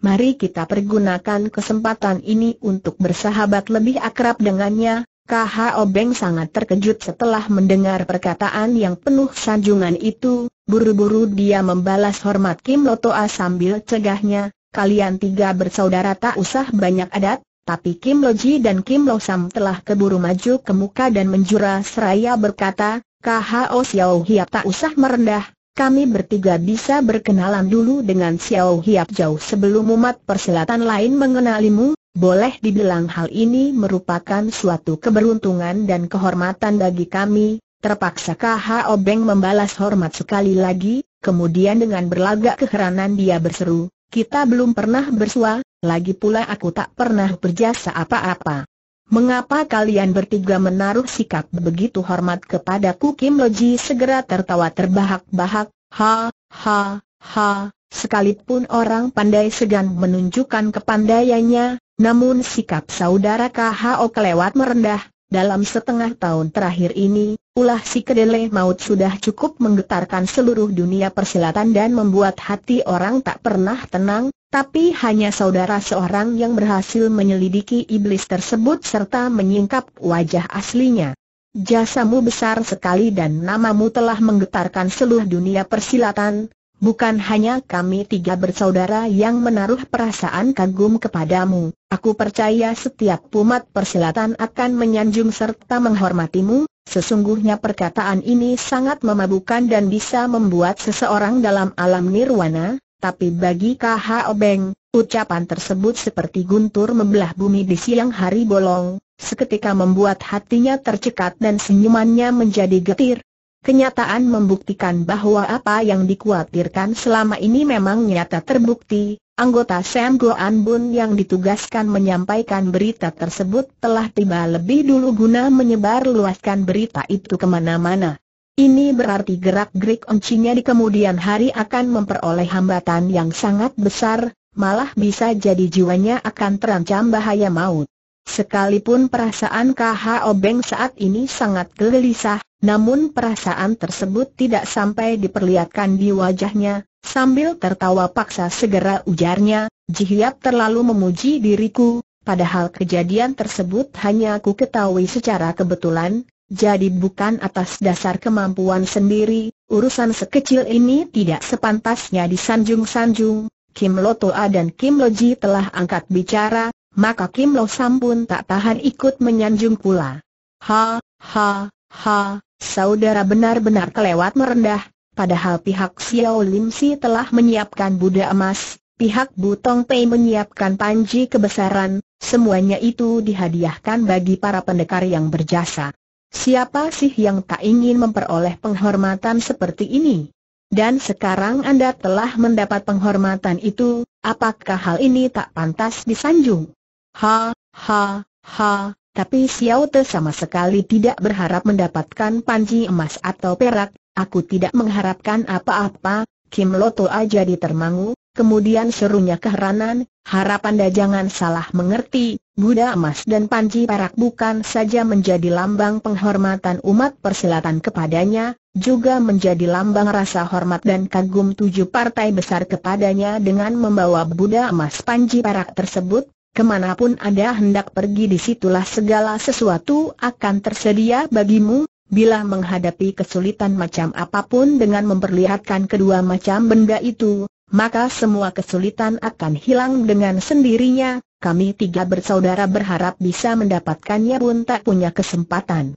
mari kita pergunakan kesempatan ini untuk bersahabat lebih akrab dengannya. KHO Beng sangat terkejut setelah mendengar perkataan yang penuh sanjungan itu, buru-buru dia membalas hormat Kim Lotoa sambil cegahnya, kalian tiga bersaudara tak usah banyak adat, tapi Kim Loji dan Kim Lo Sam telah keburu maju ke muka dan menjura seraya berkata, KHO Xiao Hiap tak usah merendah, kami bertiga bisa berkenalan dulu dengan Xiao Hiap jauh sebelum umat perselatan lain mengenalimu, boleh dibilang hal ini merupakan suatu keberuntungan dan kehormatan bagi kami, terpaksa KHO Obeng membalas hormat sekali lagi, kemudian dengan berlagak keheranan dia berseru, kita belum pernah bersuah. lagi pula aku tak pernah berjasa apa-apa. Mengapa kalian bertiga menaruh sikap begitu hormat kepadaku? Kim Loji segera tertawa terbahak-bahak, ha, ha, ha, sekalipun orang pandai segan menunjukkan kepandaiannya, namun sikap saudara KHO kelewat merendah, dalam setengah tahun terakhir ini, ulah si kedele maut sudah cukup menggetarkan seluruh dunia persilatan dan membuat hati orang tak pernah tenang, tapi hanya saudara seorang yang berhasil menyelidiki iblis tersebut serta menyingkap wajah aslinya. Jasamu besar sekali dan namamu telah menggetarkan seluruh dunia persilatan, Bukan hanya kami tiga bersaudara yang menaruh perasaan kagum kepadamu, aku percaya setiap umat persilatan akan menyanjung serta menghormatimu, sesungguhnya perkataan ini sangat memabukan dan bisa membuat seseorang dalam alam nirwana, tapi bagi KH Obeng, ucapan tersebut seperti guntur membelah bumi di siang hari bolong, seketika membuat hatinya tercekat dan senyumannya menjadi getir. Kenyataan membuktikan bahwa apa yang dikhawatirkan selama ini memang nyata terbukti, anggota Sam Goan Bun yang ditugaskan menyampaikan berita tersebut telah tiba lebih dulu guna menyebar luaskan berita itu kemana-mana. Ini berarti gerak-gerik oncinya di kemudian hari akan memperoleh hambatan yang sangat besar, malah bisa jadi jiwanya akan terancam bahaya maut. Sekalipun perasaan KH Obeng saat ini sangat gelisah, namun perasaan tersebut tidak sampai diperlihatkan di wajahnya, sambil tertawa paksa segera ujarnya, Jihyap terlalu memuji diriku, padahal kejadian tersebut hanya aku ketahui secara kebetulan, jadi bukan atas dasar kemampuan sendiri, urusan sekecil ini tidak sepantasnya disanjung-sanjung. Kim Toa dan Kim Loji telah angkat bicara, maka Kim Lo Sam pun tak tahan ikut menyanjung pula. Ha, ha, ha, Saudara benar-benar kelewat merendah, padahal pihak Xiao Lim Si telah menyiapkan Buddha emas, pihak Butong Pei menyiapkan panji kebesaran, semuanya itu dihadiahkan bagi para pendekar yang berjasa. Siapa sih yang tak ingin memperoleh penghormatan seperti ini? Dan sekarang Anda telah mendapat penghormatan itu, apakah hal ini tak pantas disanjung? Ha, ha, ha, tapi Xiao Te sama sekali tidak berharap mendapatkan panci emas atau perak, aku tidak mengharapkan apa-apa, Kim Loto aja ditermangu, kemudian serunya keheranan, harapan jangan salah mengerti, Buddha emas dan panci perak bukan saja menjadi lambang penghormatan umat persilatan kepadanya, juga menjadi lambang rasa hormat dan kagum tujuh partai besar kepadanya dengan membawa Buddha emas panci perak tersebut, Kemanapun Anda hendak pergi disitulah segala sesuatu akan tersedia bagimu, bila menghadapi kesulitan macam apapun dengan memperlihatkan kedua macam benda itu, maka semua kesulitan akan hilang dengan sendirinya, kami tiga bersaudara berharap bisa mendapatkannya pun tak punya kesempatan.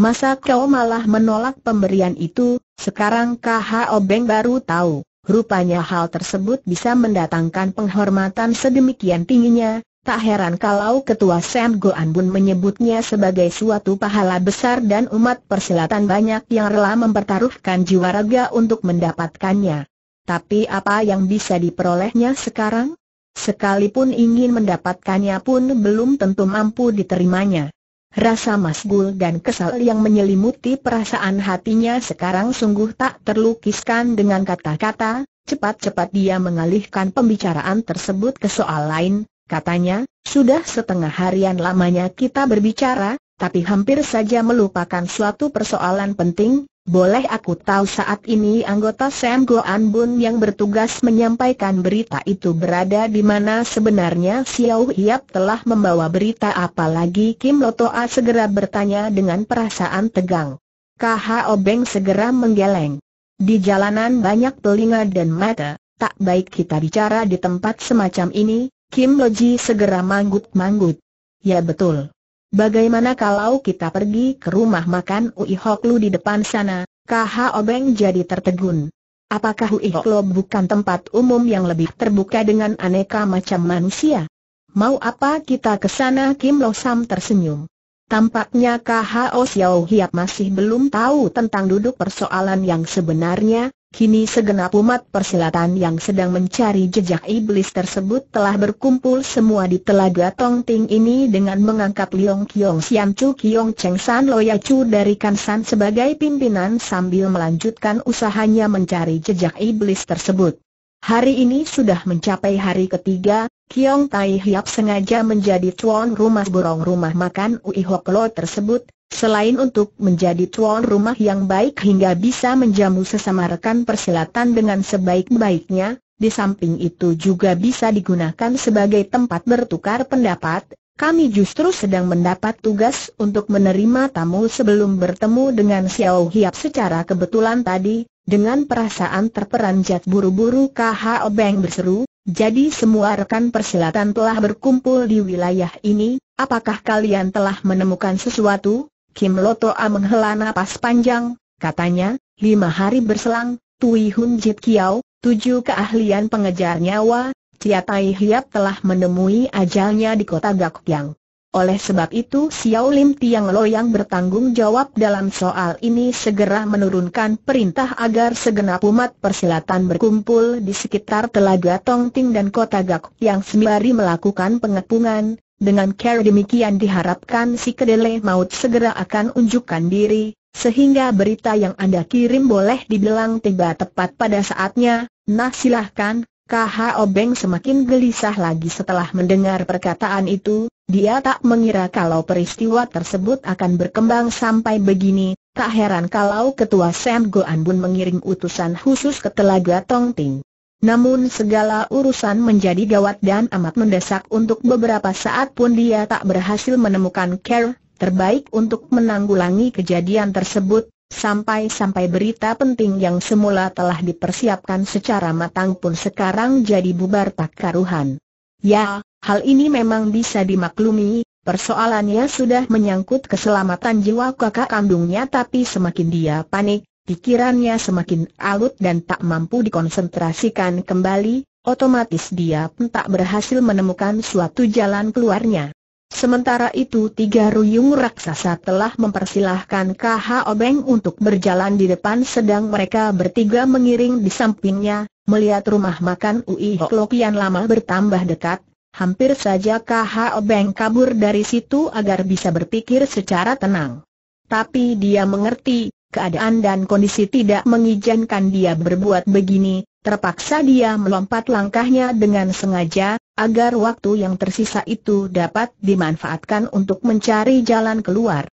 Masa kau malah menolak pemberian itu, sekarang KH Obeng baru tahu, rupanya hal tersebut bisa mendatangkan penghormatan sedemikian tingginya, Tak heran kalau ketua Sam Goan Bun menyebutnya sebagai suatu pahala besar dan umat persilatan banyak yang rela mempertaruhkan jiwa raga untuk mendapatkannya. Tapi apa yang bisa diperolehnya sekarang? Sekalipun ingin mendapatkannya pun belum tentu mampu diterimanya. Rasa masgul dan kesal yang menyelimuti perasaan hatinya sekarang sungguh tak terlukiskan dengan kata-kata, cepat-cepat dia mengalihkan pembicaraan tersebut ke soal lain, Katanya, sudah setengah harian lamanya kita berbicara, tapi hampir saja melupakan suatu persoalan penting, boleh aku tahu saat ini anggota Sam Goan Bun yang bertugas menyampaikan berita itu berada di mana sebenarnya Xiao Hiap telah membawa berita apa lagi? Kim Lotoa segera bertanya dengan perasaan tegang. KHO Obeng segera menggeleng. Di jalanan banyak telinga dan mata, tak baik kita bicara di tempat semacam ini, Kim Loji segera manggut-manggut. Ya betul. Bagaimana kalau kita pergi ke rumah makan Ui Hok Lu di depan sana? KH Obeng jadi tertegun. Apakah Ui Hok Lu bukan tempat umum yang lebih terbuka dengan aneka macam manusia? Mau apa kita ke sana? Kim Lo Sam tersenyum. Tampaknya KH O Xiao Hiap masih belum tahu tentang duduk persoalan yang sebenarnya, Kini segenap umat persilatan yang sedang mencari jejak iblis tersebut telah berkumpul semua di telaga Tongting ini dengan mengangkat Liong Kiong Sian Chu Kiong Cheng San Loya Chu dari Kansan sebagai pimpinan sambil melanjutkan usahanya mencari jejak iblis tersebut. Hari ini sudah mencapai hari ketiga, Kiong Tai Hiap sengaja menjadi tuan rumah borong rumah makan Ui Hok Lo tersebut, selain untuk menjadi tuan rumah yang baik hingga bisa menjamu sesama rekan persilatan dengan sebaik-baiknya, di samping itu juga bisa digunakan sebagai tempat bertukar pendapat, kami justru sedang mendapat tugas untuk menerima tamu sebelum bertemu dengan Xiao Hiap secara kebetulan tadi, dengan perasaan terperanjat buru-buru KHO Obeng berseru, jadi semua rekan persilatan telah berkumpul di wilayah ini, apakah kalian telah menemukan sesuatu? Kim Lotoa menghela napas panjang, katanya, lima hari berselang, Tui Hun Jit Kiao, tujuh keahlian pengejar nyawa, Cia Tai Hiap telah menemui ajalnya di kota Gakyang. Oleh sebab itu Xiao Lim Tiang Lo yang bertanggung jawab dalam soal ini segera menurunkan perintah agar segenap umat persilatan berkumpul di sekitar Telaga Tongting dan Kota Gak yang sembari melakukan pengepungan. Dengan cara demikian diharapkan si kedele maut segera akan unjukkan diri, sehingga berita yang Anda kirim boleh dibilang tiba tepat pada saatnya, nah silahkan, Kha Obeng semakin gelisah lagi setelah mendengar perkataan itu, dia tak mengira kalau peristiwa tersebut akan berkembang sampai begini, tak heran kalau ketua Sam Goan Bun mengiring utusan khusus ke Telaga Tongting. Namun segala urusan menjadi gawat dan amat mendesak untuk beberapa saat pun dia tak berhasil menemukan care terbaik untuk menanggulangi kejadian tersebut, Sampai-sampai berita penting yang semula telah dipersiapkan secara matang pun sekarang jadi bubar tak karuhan. Ya, hal ini memang bisa dimaklumi, persoalannya sudah menyangkut keselamatan jiwa kakak kandungnya tapi semakin dia panik, pikirannya semakin alut dan tak mampu dikonsentrasikan kembali, otomatis dia pun tak berhasil menemukan suatu jalan keluarnya. Sementara itu tiga ruyung raksasa telah mempersilahkan KH Obeng untuk berjalan di depan sedang mereka bertiga mengiring di sampingnya, melihat rumah makan Ui Hok yang lama bertambah dekat, hampir saja KH Obeng kabur dari situ agar bisa berpikir secara tenang. Tapi dia mengerti, keadaan dan kondisi tidak mengizinkan dia berbuat begini, terpaksa dia melompat langkahnya dengan sengaja, agar waktu yang tersisa itu dapat dimanfaatkan untuk mencari jalan keluar.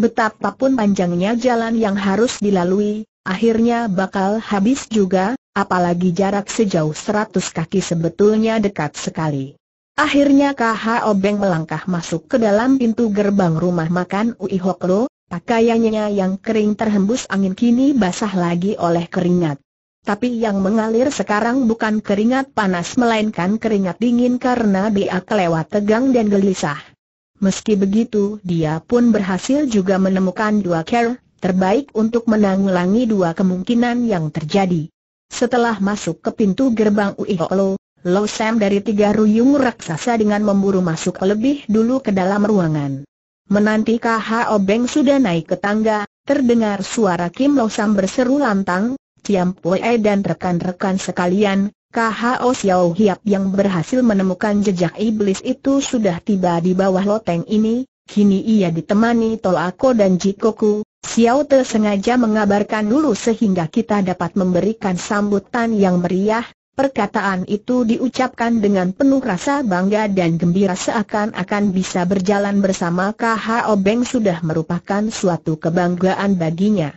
Betapapun panjangnya jalan yang harus dilalui, akhirnya bakal habis juga, apalagi jarak sejauh seratus kaki sebetulnya dekat sekali. Akhirnya KH Obeng melangkah masuk ke dalam pintu gerbang rumah makan Ui Hoklo, Pakaiannya yang kering terhembus angin kini basah lagi oleh keringat. Tapi yang mengalir sekarang bukan keringat panas melainkan keringat dingin karena dia kelewat tegang dan gelisah. Meski begitu dia pun berhasil juga menemukan dua care terbaik untuk menanggulangi dua kemungkinan yang terjadi. Setelah masuk ke pintu gerbang Uiholo, Lo Sam dari tiga ruyung raksasa dengan memburu masuk lebih dulu ke dalam ruangan. Menanti KHO obeng sudah naik ke tangga, terdengar suara Kim Lo Sam berseru lantang, Ciam Pue e dan rekan-rekan sekalian, KHO Xiao Hiap yang berhasil menemukan jejak iblis itu sudah tiba di bawah loteng ini, kini ia ditemani Tolako dan Jikoku, Xiao Te sengaja mengabarkan dulu sehingga kita dapat memberikan sambutan yang meriah, Perkataan itu diucapkan dengan penuh rasa bangga dan gembira seakan-akan bisa berjalan bersama KHO Beng sudah merupakan suatu kebanggaan baginya.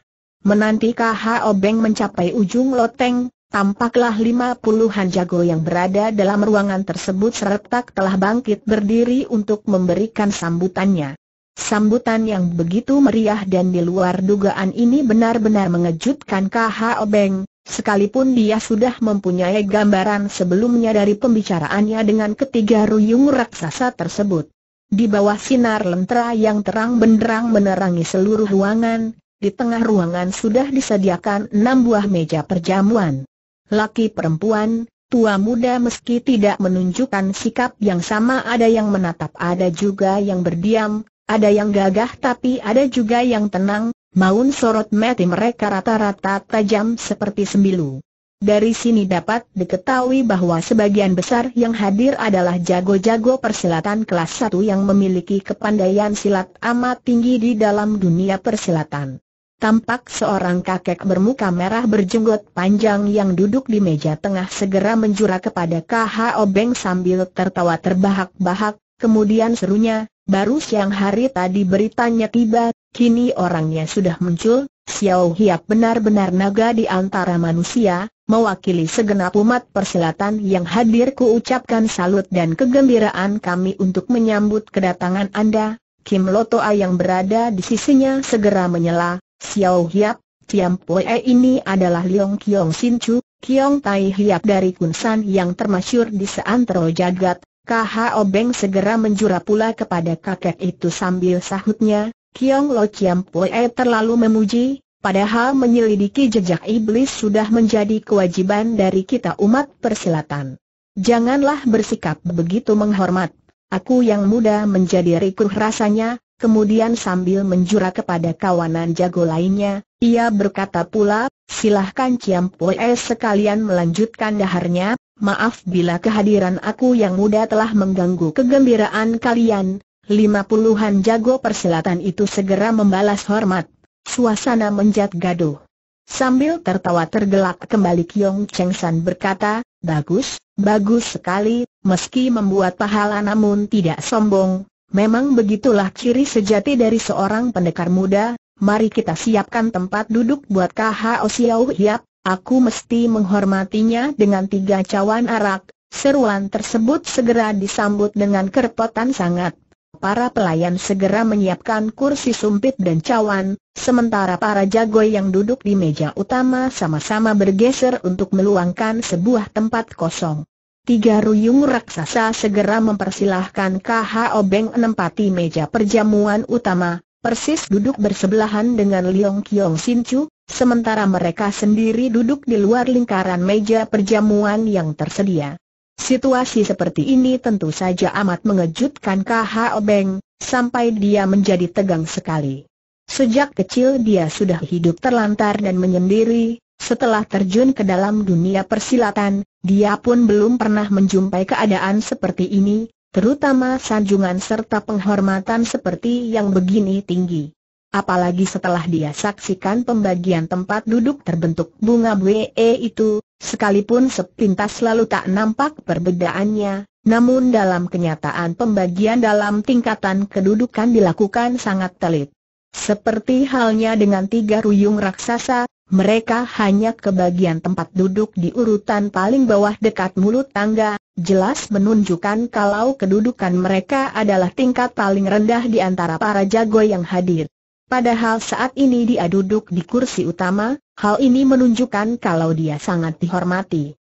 Menanti KHO Beng mencapai ujung loteng, tampaklah lima puluhan jago yang berada dalam ruangan tersebut seretak telah bangkit berdiri untuk memberikan sambutannya. Sambutan yang begitu meriah dan di luar dugaan ini benar-benar mengejutkan KHO Beng, Sekalipun dia sudah mempunyai gambaran sebelumnya dari pembicaraannya dengan ketiga ruyung raksasa tersebut. Di bawah sinar lentera yang terang benderang menerangi seluruh ruangan, di tengah ruangan sudah disediakan enam buah meja perjamuan. Laki perempuan, tua muda meski tidak menunjukkan sikap yang sama ada yang menatap ada juga yang berdiam, ada yang gagah tapi ada juga yang tenang, Maun sorot mati mereka rata-rata tajam seperti sembilu. Dari sini dapat diketahui bahwa sebagian besar yang hadir adalah jago-jago persilatan kelas 1 yang memiliki kepandaian silat amat tinggi di dalam dunia persilatan. Tampak seorang kakek bermuka merah berjenggot panjang yang duduk di meja tengah segera menjura kepada KH Obeng sambil tertawa terbahak-bahak, kemudian serunya, baru siang hari tadi beritanya tiba, Kini orangnya sudah muncul, Xiao Hiap benar-benar naga di antara manusia, mewakili segenap umat persilatan yang hadir ku ucapkan salut dan kegembiraan kami untuk menyambut kedatangan Anda. Kim Lotoa yang berada di sisinya segera menyela, Xiao Hiap, Tiam Poe ini adalah Leong Kiong Sin Chu, Kiong Tai Hiap dari Kunsan yang termasyur di seantero jagat, KH Obeng segera menjura pula kepada kakek itu sambil sahutnya, Kiong Lo Chiam Pue terlalu memuji, padahal menyelidiki jejak iblis sudah menjadi kewajiban dari kita umat persilatan. Janganlah bersikap begitu menghormat. Aku yang muda menjadi rikuh rasanya, kemudian sambil menjura kepada kawanan jago lainnya, ia berkata pula, silahkan Chiam Pue sekalian melanjutkan daharnya, maaf bila kehadiran aku yang muda telah mengganggu kegembiraan kalian, Lima puluhan jago persilatan itu segera membalas hormat. Suasana menjat gaduh. Sambil tertawa tergelak kembali Kiong Cheng San berkata, Bagus, bagus sekali, meski membuat pahala namun tidak sombong. Memang begitulah ciri sejati dari seorang pendekar muda, mari kita siapkan tempat duduk buat KHO Osiau Hiap, aku mesti menghormatinya dengan tiga cawan arak. Seruan tersebut segera disambut dengan kerepotan sangat para pelayan segera menyiapkan kursi sumpit dan cawan, sementara para jago yang duduk di meja utama sama-sama bergeser untuk meluangkan sebuah tempat kosong. Tiga ruyung raksasa segera mempersilahkan KH Obeng menempati meja perjamuan utama, persis duduk bersebelahan dengan Leong Kiong Sin Chu, sementara mereka sendiri duduk di luar lingkaran meja perjamuan yang tersedia. Situasi seperti ini tentu saja amat mengejutkan KH Obeng, sampai dia menjadi tegang sekali. Sejak kecil dia sudah hidup terlantar dan menyendiri, setelah terjun ke dalam dunia persilatan, dia pun belum pernah menjumpai keadaan seperti ini, terutama sanjungan serta penghormatan seperti yang begini tinggi. Apalagi setelah dia saksikan pembagian tempat duduk terbentuk bunga BE e itu, sekalipun sepintas lalu tak nampak perbedaannya, namun dalam kenyataan pembagian dalam tingkatan kedudukan dilakukan sangat telit. Seperti halnya dengan tiga ruyung raksasa, mereka hanya kebagian tempat duduk di urutan paling bawah dekat mulut tangga, jelas menunjukkan kalau kedudukan mereka adalah tingkat paling rendah di antara para jago yang hadir. Padahal saat ini dia duduk di kursi utama, hal ini menunjukkan kalau dia sangat dihormati.